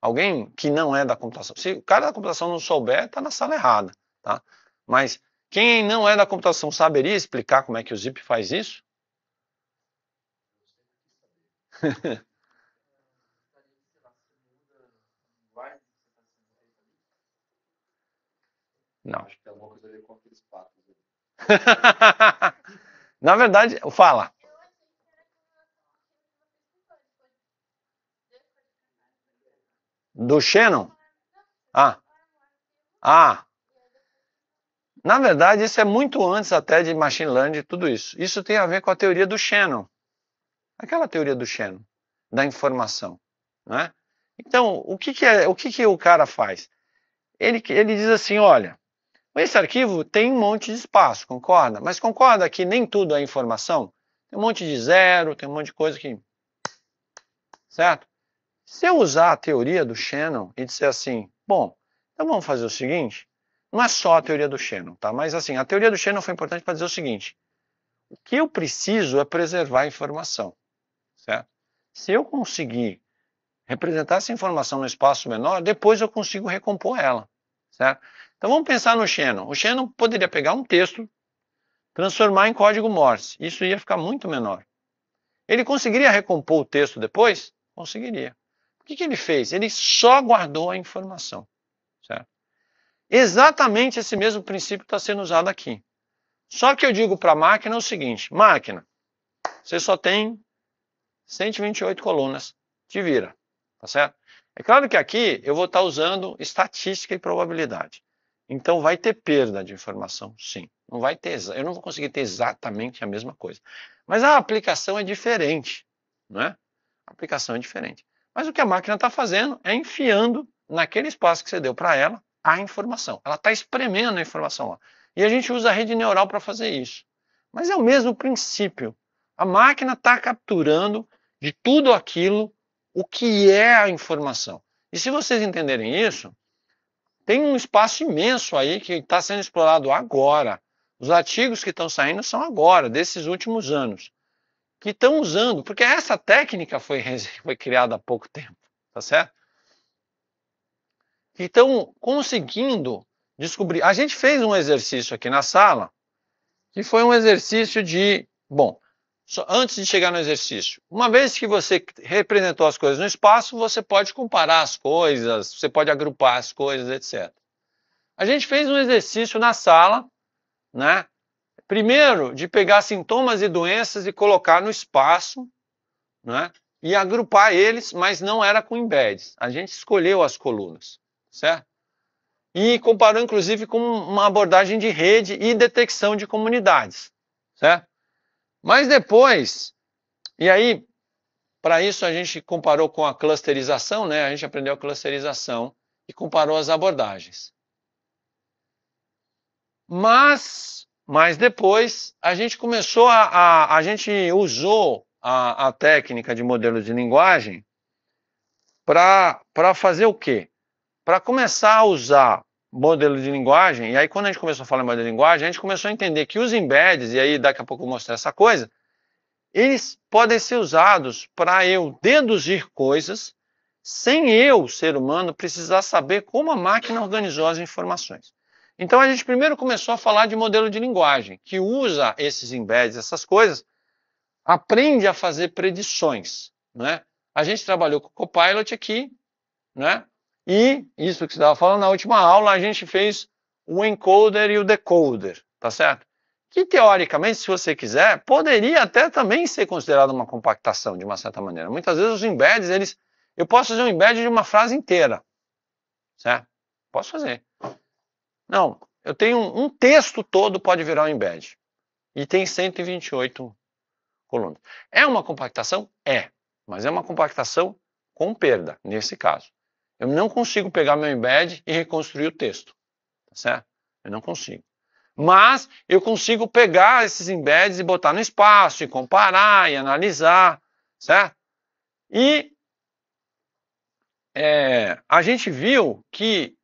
Alguém que não é da computação. Se o cara da computação não souber, está na sala errada. Tá? Mas quem não é da computação saberia explicar como é que o zip faz isso? Não. Acho que tem alguma coisa com aqueles Na verdade, fala. Do Shannon? Ah. Ah. Na verdade, isso é muito antes até de machine learning e tudo isso. Isso tem a ver com a teoria do Shannon. Aquela teoria do Shannon, da informação. Né? Então, o que, que, é, o, que, que o cara faz? Ele, ele diz assim, olha, esse arquivo tem um monte de espaço, concorda? Mas concorda que nem tudo é informação? Tem um monte de zero, tem um monte de coisa que... Certo? Se eu usar a teoria do Shannon e dizer assim, bom, então vamos fazer o seguinte, não é só a teoria do Shannon, tá? Mas assim, a teoria do Shannon foi importante para dizer o seguinte: o que eu preciso é preservar a informação, certo? Se eu conseguir representar essa informação no espaço menor, depois eu consigo recompor ela, certo? Então vamos pensar no Shannon. O Shannon poderia pegar um texto, transformar em código Morse. Isso ia ficar muito menor. Ele conseguiria recompor o texto depois? Conseguiria. O que, que ele fez? Ele só guardou a informação, certo? Exatamente esse mesmo princípio está sendo usado aqui. Só que eu digo para a máquina o seguinte: máquina, você só tem 128 colunas, te vira, tá certo? É claro que aqui eu vou estar tá usando estatística e probabilidade. Então vai ter perda de informação, sim. Não vai ter, eu não vou conseguir ter exatamente a mesma coisa. Mas a aplicação é diferente, não é? A aplicação é diferente. Mas o que a máquina está fazendo é enfiando naquele espaço que você deu para ela a informação. Ela está espremendo a informação lá. E a gente usa a rede neural para fazer isso. Mas é o mesmo princípio. A máquina está capturando de tudo aquilo o que é a informação. E se vocês entenderem isso, tem um espaço imenso aí que está sendo explorado agora. Os artigos que estão saindo são agora, desses últimos anos, que estão usando, porque essa técnica foi, foi criada há pouco tempo, tá certo? Então estão conseguindo descobrir. A gente fez um exercício aqui na sala, que foi um exercício de. Bom, antes de chegar no exercício, uma vez que você representou as coisas no espaço, você pode comparar as coisas, você pode agrupar as coisas, etc. A gente fez um exercício na sala, né? Primeiro, de pegar sintomas e doenças e colocar no espaço, né? E agrupar eles, mas não era com embeds. A gente escolheu as colunas certo? E comparou inclusive com uma abordagem de rede e detecção de comunidades, certo? Mas depois, e aí, para isso a gente comparou com a clusterização, né? A gente aprendeu a clusterização e comparou as abordagens. Mas, mas depois a gente começou a, a, a gente usou a, a técnica de modelo de linguagem para fazer o quê? para começar a usar modelo de linguagem, e aí quando a gente começou a falar em modelo de linguagem, a gente começou a entender que os embeds, e aí daqui a pouco eu vou mostrar essa coisa, eles podem ser usados para eu deduzir coisas sem eu, ser humano, precisar saber como a máquina organizou as informações. Então a gente primeiro começou a falar de modelo de linguagem, que usa esses embeds, essas coisas, aprende a fazer predições. Né? A gente trabalhou com o Copilot aqui, né? E isso que você estava falando na última aula, a gente fez o encoder e o decoder, tá certo? Que teoricamente, se você quiser, poderia até também ser considerado uma compactação de uma certa maneira. Muitas vezes os embeds, eles eu posso fazer um embed de uma frase inteira, certo? Posso fazer. Não, eu tenho um, um texto todo pode virar um embed. E tem 128 colunas. É uma compactação? É, mas é uma compactação com perda, nesse caso. Eu não consigo pegar meu embed e reconstruir o texto, tá certo? Eu não consigo. Mas eu consigo pegar esses embeds e botar no espaço, e comparar, e analisar, certo? E é, a gente viu que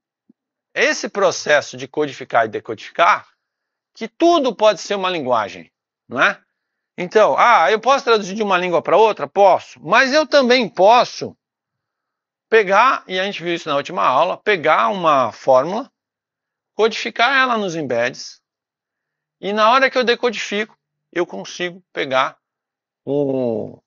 esse processo de codificar e decodificar, que tudo pode ser uma linguagem, não é? Então, ah, eu posso traduzir de uma língua para outra? Posso. Mas eu também posso pegar, e a gente viu isso na última aula, pegar uma fórmula, codificar ela nos embeds, e na hora que eu decodifico, eu consigo pegar o,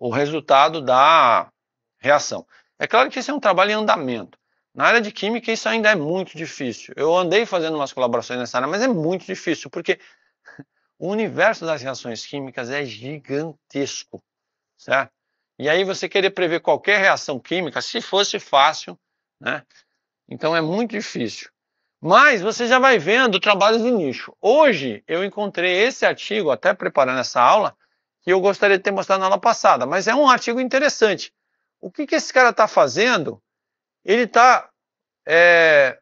o resultado da reação. É claro que isso é um trabalho em andamento. Na área de química isso ainda é muito difícil. Eu andei fazendo umas colaborações nessa área, mas é muito difícil, porque o universo das reações químicas é gigantesco, certo? E aí você querer prever qualquer reação química, se fosse fácil, né? Então é muito difícil. Mas você já vai vendo trabalhos de nicho. Hoje eu encontrei esse artigo, até preparando essa aula, que eu gostaria de ter mostrado na aula passada, mas é um artigo interessante. O que, que esse cara está fazendo? Ele está é,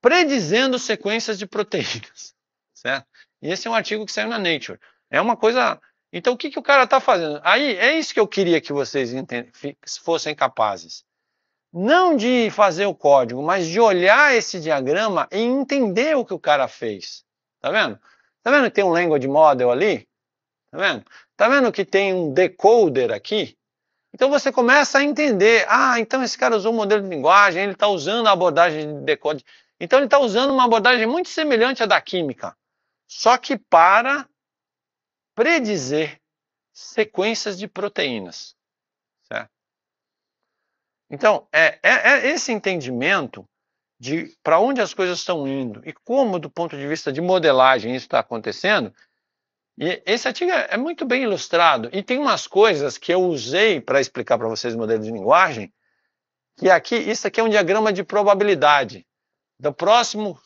predizendo sequências de proteínas, certo? E esse é um artigo que saiu na Nature. É uma coisa então, o que, que o cara está fazendo? Aí, é isso que eu queria que vocês fossem capazes. Não de fazer o código, mas de olhar esse diagrama e entender o que o cara fez. Tá vendo? Tá vendo que tem um language model ali? Tá vendo? Tá vendo que tem um decoder aqui? Então você começa a entender, ah, então esse cara usou um modelo de linguagem, ele está usando a abordagem de decode. Então ele está usando uma abordagem muito semelhante à da química, só que para predizer sequências de proteínas. Certo? Então, é, é, é esse entendimento de para onde as coisas estão indo e como, do ponto de vista de modelagem, isso está acontecendo. E esse artigo é, muito bem ilustrado. E tem umas coisas que eu usei para explicar para vocês o modelo de linguagem, que aqui, isso aqui é um diagrama de probabilidade. Do próximo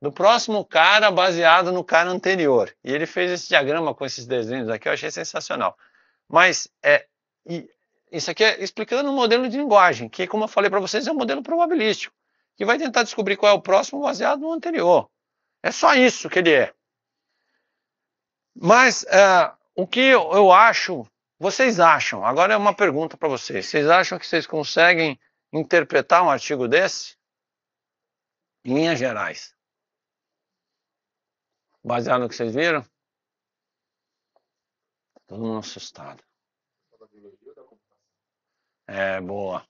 do próximo cara baseado no cara anterior. E ele fez esse diagrama com esses desenhos aqui, eu achei sensacional. Mas é, isso aqui é explicando um modelo de linguagem, que, como eu falei para vocês, é um modelo probabilístico, que vai tentar descobrir qual é o próximo baseado no anterior. É só isso que ele é. Mas é, o que eu acho, vocês acham, agora é uma pergunta para vocês, vocês acham que vocês conseguem interpretar um artigo desse? Em linhas gerais. Baseado no que vocês viram? Todo mundo assustado. É, boa.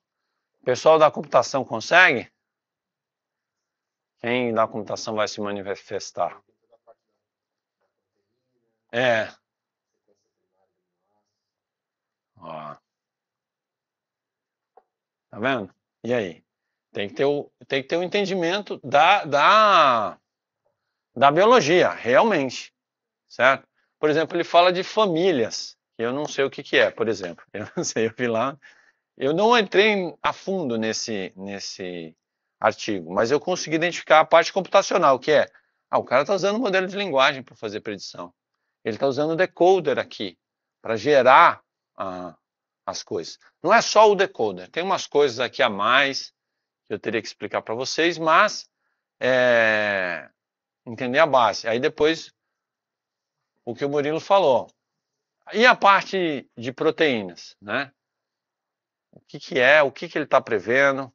pessoal da computação consegue? Quem da computação vai se manifestar? É. Ó. Tá vendo? E aí? Tem que ter o, tem que ter o entendimento da, da, da biologia, realmente, certo? Por exemplo, ele fala de famílias, que eu não sei o que, que é, por exemplo. Eu não sei, eu vi lá. Eu não entrei a fundo nesse, nesse artigo, mas eu consegui identificar a parte computacional, que é, ah, o cara está usando modelo de linguagem para fazer predição. Ele está usando o decoder aqui, para gerar ah, as coisas. Não é só o decoder, tem umas coisas aqui a mais que eu teria que explicar para vocês, mas é, entender a base. Aí depois, o que o Murilo falou. E a parte de proteínas, né? O que, que é, o que, que ele está prevendo, o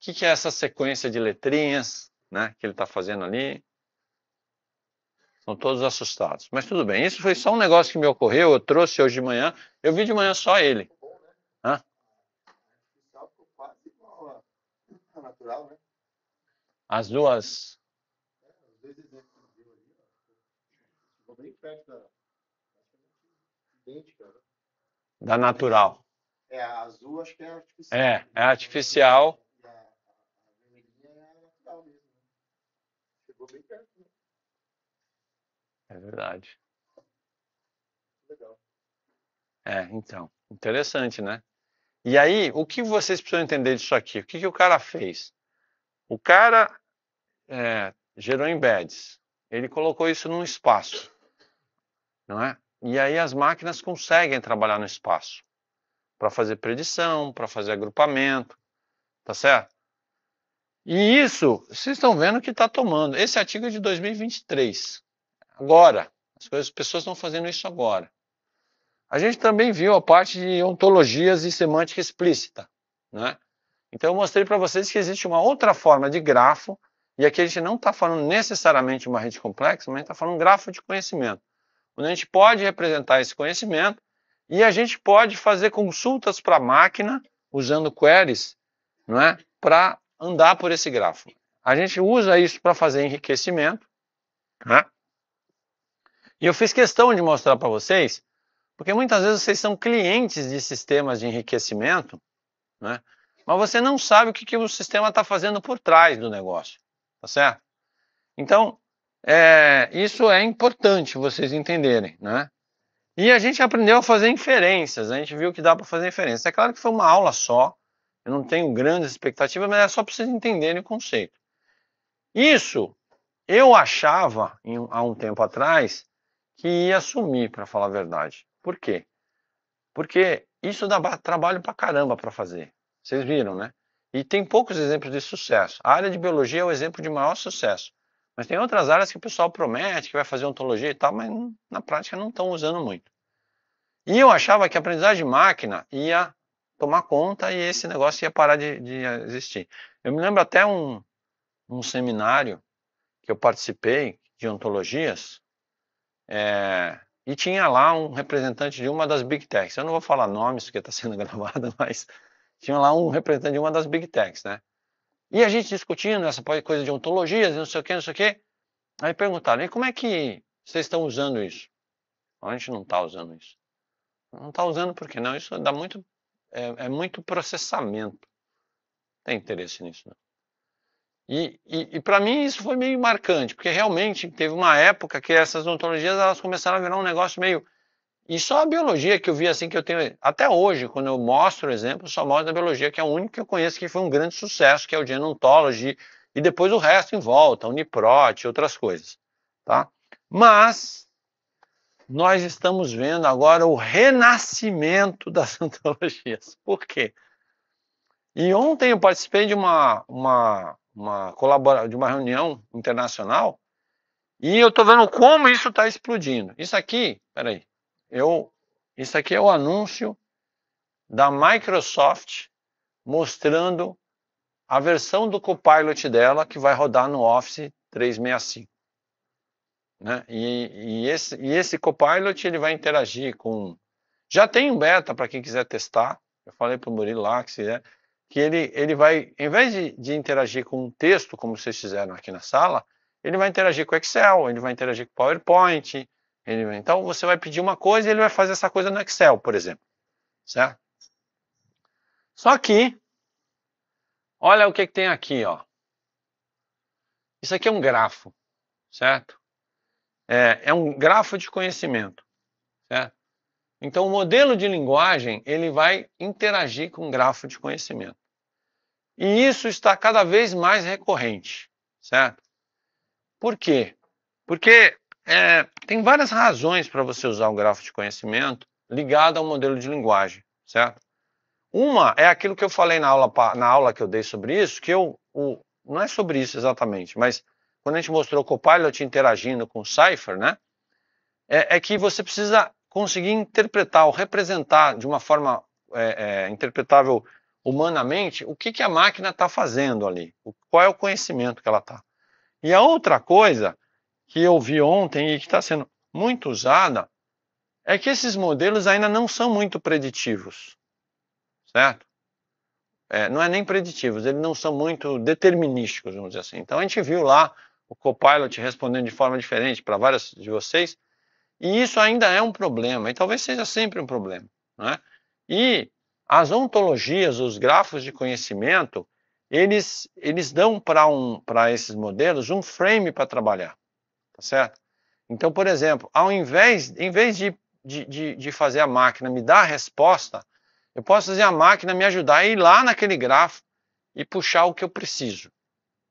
que, que é essa sequência de letrinhas né, que ele está fazendo ali. Estão todos assustados. Mas tudo bem, isso foi só um negócio que me ocorreu, eu trouxe hoje de manhã, eu vi de manhã só ele. Hã? Né? As duas bem perto da. idêntica, né? Da natural. É, a azul acho que é artificial. É, é artificial. A vermelhinha é natural mesmo. Né? Chegou bem perto, né? É verdade. Legal. É, então. Interessante, né? E aí, o que vocês precisam entender disso aqui? O que, que o cara fez? O cara é, gerou embeds. Ele colocou isso num espaço não é? E aí as máquinas conseguem trabalhar no espaço para fazer predição, para fazer agrupamento, tá certo? E isso, vocês estão vendo que está tomando. Esse artigo é de 2023. Agora, as, pessoas estão fazendo isso agora. A gente também viu a parte de ontologias e semântica explícita, né? Então eu mostrei para vocês que existe uma outra forma de grafo, e aqui a gente não está falando necessariamente uma rede complexa, mas está falando um grafo de conhecimento onde a gente pode representar esse conhecimento e a gente pode fazer consultas para a máquina usando queries, não é? Para andar por esse grafo. A gente usa isso para fazer enriquecimento, né? E eu fiz questão de mostrar para vocês, porque muitas vezes vocês são clientes de sistemas de enriquecimento, né? Mas você não sabe o que, que o sistema está fazendo por trás do negócio, tá certo? Então, é, isso é importante vocês entenderem, né? E a gente aprendeu a fazer inferências, a gente viu que dá para fazer inferências. É claro que foi uma aula só, eu não tenho grandes expectativas, mas é só para vocês entenderem o conceito. Isso eu achava, em, há um tempo atrás, que ia sumir, para falar a verdade. Por quê? Porque isso dá trabalho para caramba para fazer. Vocês viram, né? E tem poucos exemplos de sucesso. A área de biologia é o exemplo de maior sucesso. Mas tem outras áreas que o pessoal promete que vai fazer ontologia e tal, mas na prática não estão usando muito. E eu achava que a aprendizagem de máquina ia tomar conta e esse negócio ia parar de, de existir. Eu me lembro até um, um seminário que eu participei de ontologias é, e tinha lá um representante de uma das big techs. Eu não vou falar nomes porque está sendo gravado, mas tinha lá um representante de uma das big techs, né? E a gente discutindo essa coisa de ontologias, não sei o que, não sei o que. Aí perguntaram, e como é que vocês estão usando isso? A gente não está usando isso. Não está usando porque não, isso dá muito, é, é, muito processamento. Não tem interesse nisso não. Né? E, e, e para mim isso foi meio marcante, porque realmente teve uma época que essas ontologias elas começaram a virar um negócio meio e só a biologia que eu vi assim que eu tenho, até hoje, quando eu mostro o exemplo, só mostro a biologia, que é o único que eu conheço que foi um grande sucesso, que é o Genontology, e depois o resto em volta, Uniprot, outras coisas, tá? Mas nós estamos vendo agora o renascimento das antologias. Por quê? E ontem eu participei de uma, uma, uma, colabora de uma reunião internacional e eu estou vendo como isso está explodindo. Isso aqui, peraí, eu, isso aqui é o anúncio da Microsoft mostrando a versão do Copilot dela que vai rodar no Office 365. Né? E, e, esse, e esse Copilot ele vai interagir com. Já tem um beta para quem quiser testar. Eu falei para o Murilo lá que, quiser, que ele, ele vai, em vez de, de interagir com um texto, como vocês fizeram aqui na sala, ele vai interagir com Excel, ele vai interagir com PowerPoint, ele, então você vai pedir uma coisa e ele vai fazer essa coisa no Excel, por exemplo. Certo? Só que, olha o que, que tem aqui, ó. Isso aqui é um grafo, certo? É, é um grafo de conhecimento, certo? Então, o modelo de linguagem ele vai interagir com o grafo de conhecimento. E isso está cada vez mais recorrente, certo? Por quê? Porque é, tem várias razões para você usar um grafo de conhecimento ligado ao modelo de linguagem, certo? Uma é aquilo que eu falei na aula, na aula que eu dei sobre isso, que eu, o, não é sobre isso exatamente, mas quando a gente mostrou o Copilot interagindo com o Cypher, né? É, é que você precisa conseguir interpretar ou representar de uma forma é, é, interpretável humanamente o que, que a máquina está fazendo ali, o, qual é o conhecimento que ela está. E a outra coisa que eu vi ontem e que está sendo muito usada é que esses modelos ainda não são muito preditivos, certo? É, não é nem preditivos, eles não são muito determinísticos, vamos dizer assim. Então a gente viu lá o Copilot respondendo de forma diferente para várias de vocês, e isso ainda é um problema, e talvez seja sempre um problema. Né? E as ontologias, os grafos de conhecimento, eles, eles dão para um, para esses modelos um frame para trabalhar tá certo? Então, por exemplo, ao invés, em vez de, de, de fazer a máquina me dar a resposta, eu posso fazer a máquina me ajudar a ir lá naquele grafo e puxar o que eu preciso,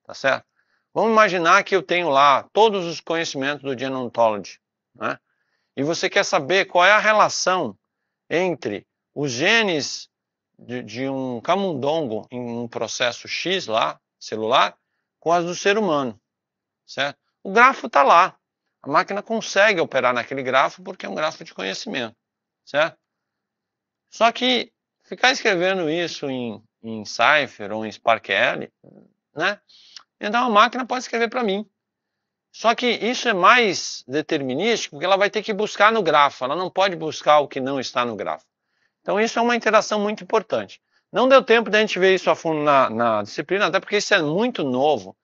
tá certo? Vamos imaginar que eu tenho lá todos os conhecimentos do Genontology, né? E você quer saber qual é a relação entre os genes de, de, um camundongo em um processo X lá, celular, com as do ser humano, certo? O grafo está lá. A máquina consegue operar naquele grafo porque é um grafo de conhecimento, certo? Só que ficar escrevendo isso em, em Cypher ou em SparkL, né? Então a máquina pode escrever para mim. Só que isso é mais determinístico, porque ela vai ter que buscar no grafo, ela não pode buscar o que não está no grafo. Então isso é uma interação muito importante. Não deu tempo de a gente ver isso a fundo na, na disciplina, até porque isso é muito novo.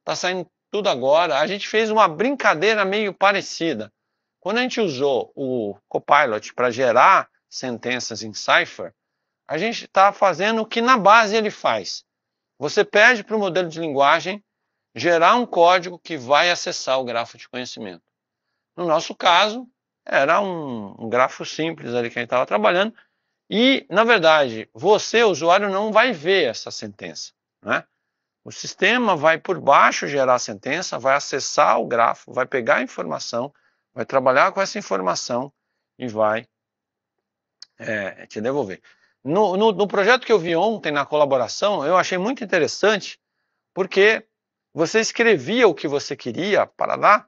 Está saindo tudo agora, a gente fez uma brincadeira meio parecida. Quando a gente usou o Copilot para gerar sentenças em Cypher, a gente está fazendo o que na base ele faz. Você pede para o modelo de linguagem gerar um código que vai acessar o grafo de conhecimento. No nosso caso, era um, um grafo simples ali que a gente estava trabalhando, e, na verdade, você, usuário, não vai ver essa sentença. Né? O sistema vai por baixo gerar a sentença, vai acessar o grafo, vai pegar a informação, vai trabalhar com essa informação e vai é, te devolver. No, no, no, projeto que eu vi ontem, na colaboração, eu achei muito interessante, porque você escrevia o que você queria para lá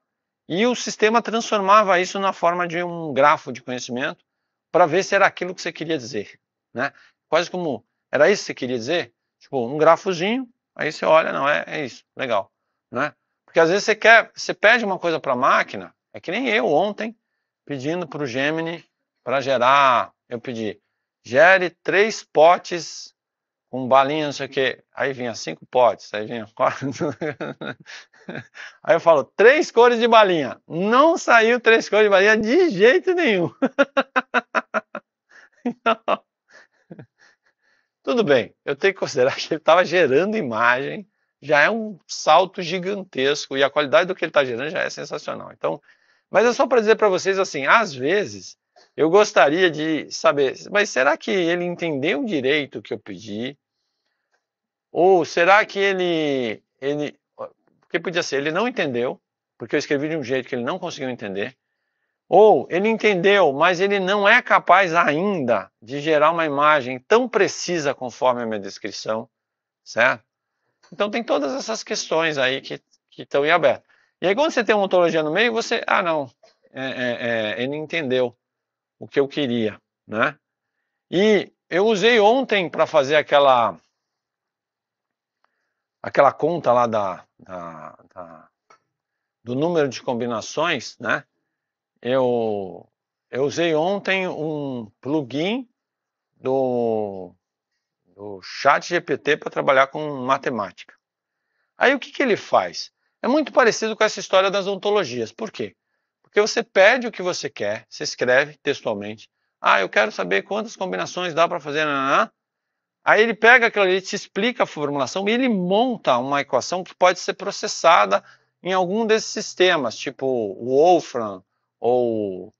e o sistema transformava isso na forma de um grafo de conhecimento para ver se era aquilo que você queria dizer. Né? Quase como, era isso que você queria dizer? Tipo, um grafozinho Aí você olha, não, é, é isso, legal. Né? Porque às vezes você quer, você pede uma coisa para a máquina, é que nem eu ontem, pedindo para o Gemini para gerar, eu pedi, gere três potes com balinha, não sei o quê. Aí vinha cinco potes, aí vinha quatro. aí eu falo, três cores de balinha. Não saiu três cores de balinha de jeito nenhum. Então, tudo bem, eu tenho que considerar que ele estava gerando imagem, já é um salto gigantesco e a qualidade do que ele está gerando já é sensacional. Então, mas é só para dizer para vocês assim, às vezes eu gostaria de saber, mas será que ele entendeu direito o que eu pedi? Ou será que ele ele porque podia ser, ele não entendeu, porque eu escrevi de um jeito que ele não conseguiu entender. Ou ele entendeu, mas ele não é capaz ainda de gerar uma imagem tão precisa conforme a minha descrição, certo? Então tem todas essas questões aí que estão em aberto. E aí quando você tem uma ontologia no meio, você, ah não, é, é, é, ele entendeu o que eu queria, né? E eu usei ontem para fazer aquela aquela conta lá da, da, da, do número de combinações, né? eu, eu usei ontem um plugin do, do chat GPT para trabalhar com matemática. Aí o que, que ele faz? É muito parecido com essa história das ontologias. Por quê? Porque você pede o que você quer, você escreve textualmente. Ah, eu quero saber quantas combinações dá para fazer. Nananá. Aí ele pega aquilo ali, te explica a formulação e ele monta uma equação que pode ser processada em algum desses sistemas, tipo o Wolfram, ou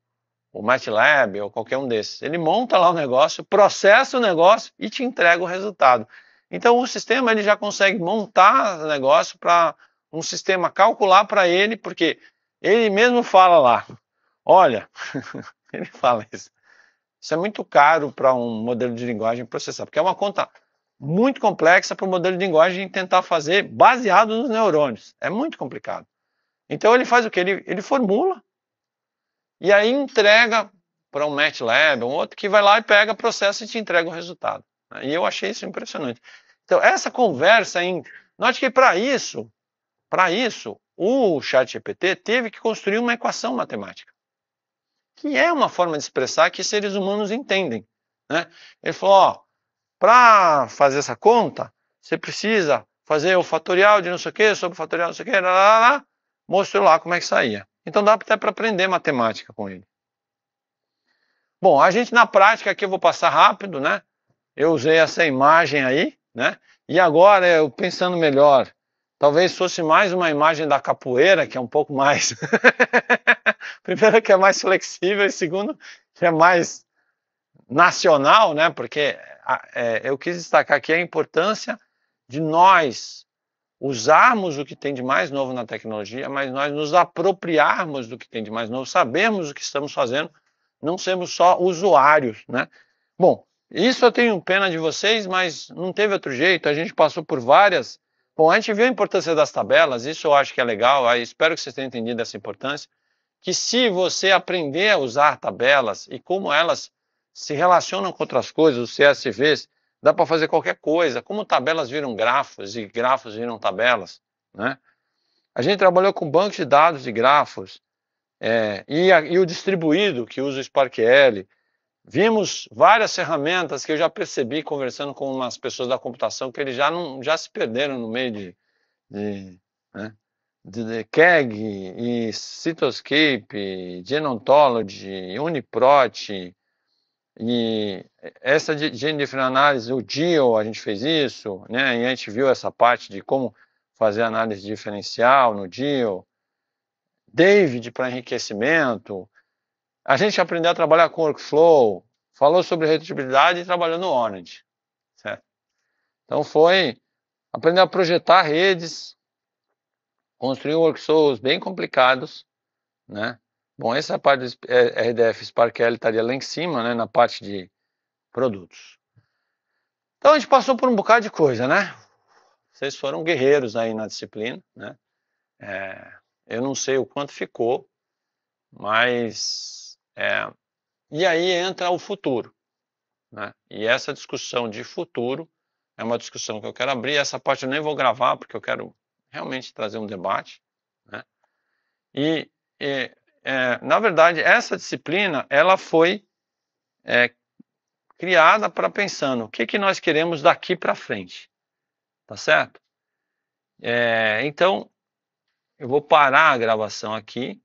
o MATLAB ou qualquer um desses. Ele monta lá o negócio, processa o negócio e te entrega o resultado. Então o sistema ele já consegue montar o negócio para um sistema calcular para ele, porque ele mesmo fala lá, olha, ele fala isso. Isso é muito caro para um modelo de linguagem processar, porque é uma conta muito complexa para o modelo de linguagem tentar fazer baseado nos neurônios. É muito complicado. Então ele faz o que? Ele, ele formula e aí entrega para um MATLAB, um outro que vai lá e pega, processa e te entrega o resultado. Né? E eu achei isso impressionante. Então, essa conversa em. Note que para isso, para isso, o ChatGPT teve que construir uma equação matemática, que é uma forma de expressar que seres humanos entendem. Né? Ele falou: para fazer essa conta, você precisa fazer o fatorial de não sei o quê, sobre o fatorial de não sei o quê, lá, lá, lá. mostrou lá como é que saía. Então dá até para aprender matemática com ele. Bom, a gente na prática aqui eu vou passar rápido, né? Eu usei essa imagem aí, né? E agora eu pensando melhor, talvez fosse mais uma imagem da capoeira, que é um pouco mais. Primeiro que é mais flexível e segundo que é mais nacional, né? Porque é, eu quis destacar aqui a importância de nós usarmos o que tem de mais novo na tecnologia, mas nós nos apropriarmos do que tem de mais novo, sabermos o que estamos fazendo, não sermos só usuários, né? Bom, isso eu tenho pena de vocês, mas não teve outro jeito, a gente passou por várias. Bom, a gente viu a importância das tabelas, isso eu acho que é legal, espero que vocês tenham entendido essa importância, que se você aprender a usar tabelas e como elas se relacionam com outras coisas, os CSVs, dá para fazer qualquer coisa. Como tabelas viram grafos e grafos viram tabelas, né? A gente trabalhou com bancos de dados de grafos é, e, a, e, o distribuído que usa o SparkL. Vimos várias ferramentas que eu já percebi conversando com umas pessoas da computação que eles já não já se perderam no meio de, de, né, de, de KEG e Citoscape, Genontology, Uniprot, e essa de, de análise o DIO, a gente fez isso, né? E a gente viu essa parte de como fazer análise diferencial no DIO. David para enriquecimento. A gente aprendeu a trabalhar com workflow, falou sobre rentabilidade e trabalhou no Orange. Certo? Então foi aprender a projetar redes, construir workflows bem complicados, né? Bom, essa parte do é, RDF Sparkle estaria lá em cima, né, na parte de produtos. Então a gente passou por um bocado de coisa, né? Vocês foram guerreiros aí na disciplina, né? É, eu não sei o quanto ficou, mas é, e aí entra o futuro, né? E essa discussão de futuro é uma discussão que eu quero abrir. Essa parte eu nem vou gravar porque eu quero realmente trazer um debate, né? E, e é, na verdade, essa disciplina ela foi é, criada para pensando o que, que nós queremos daqui para frente, tá certo? É, então, eu vou parar a gravação aqui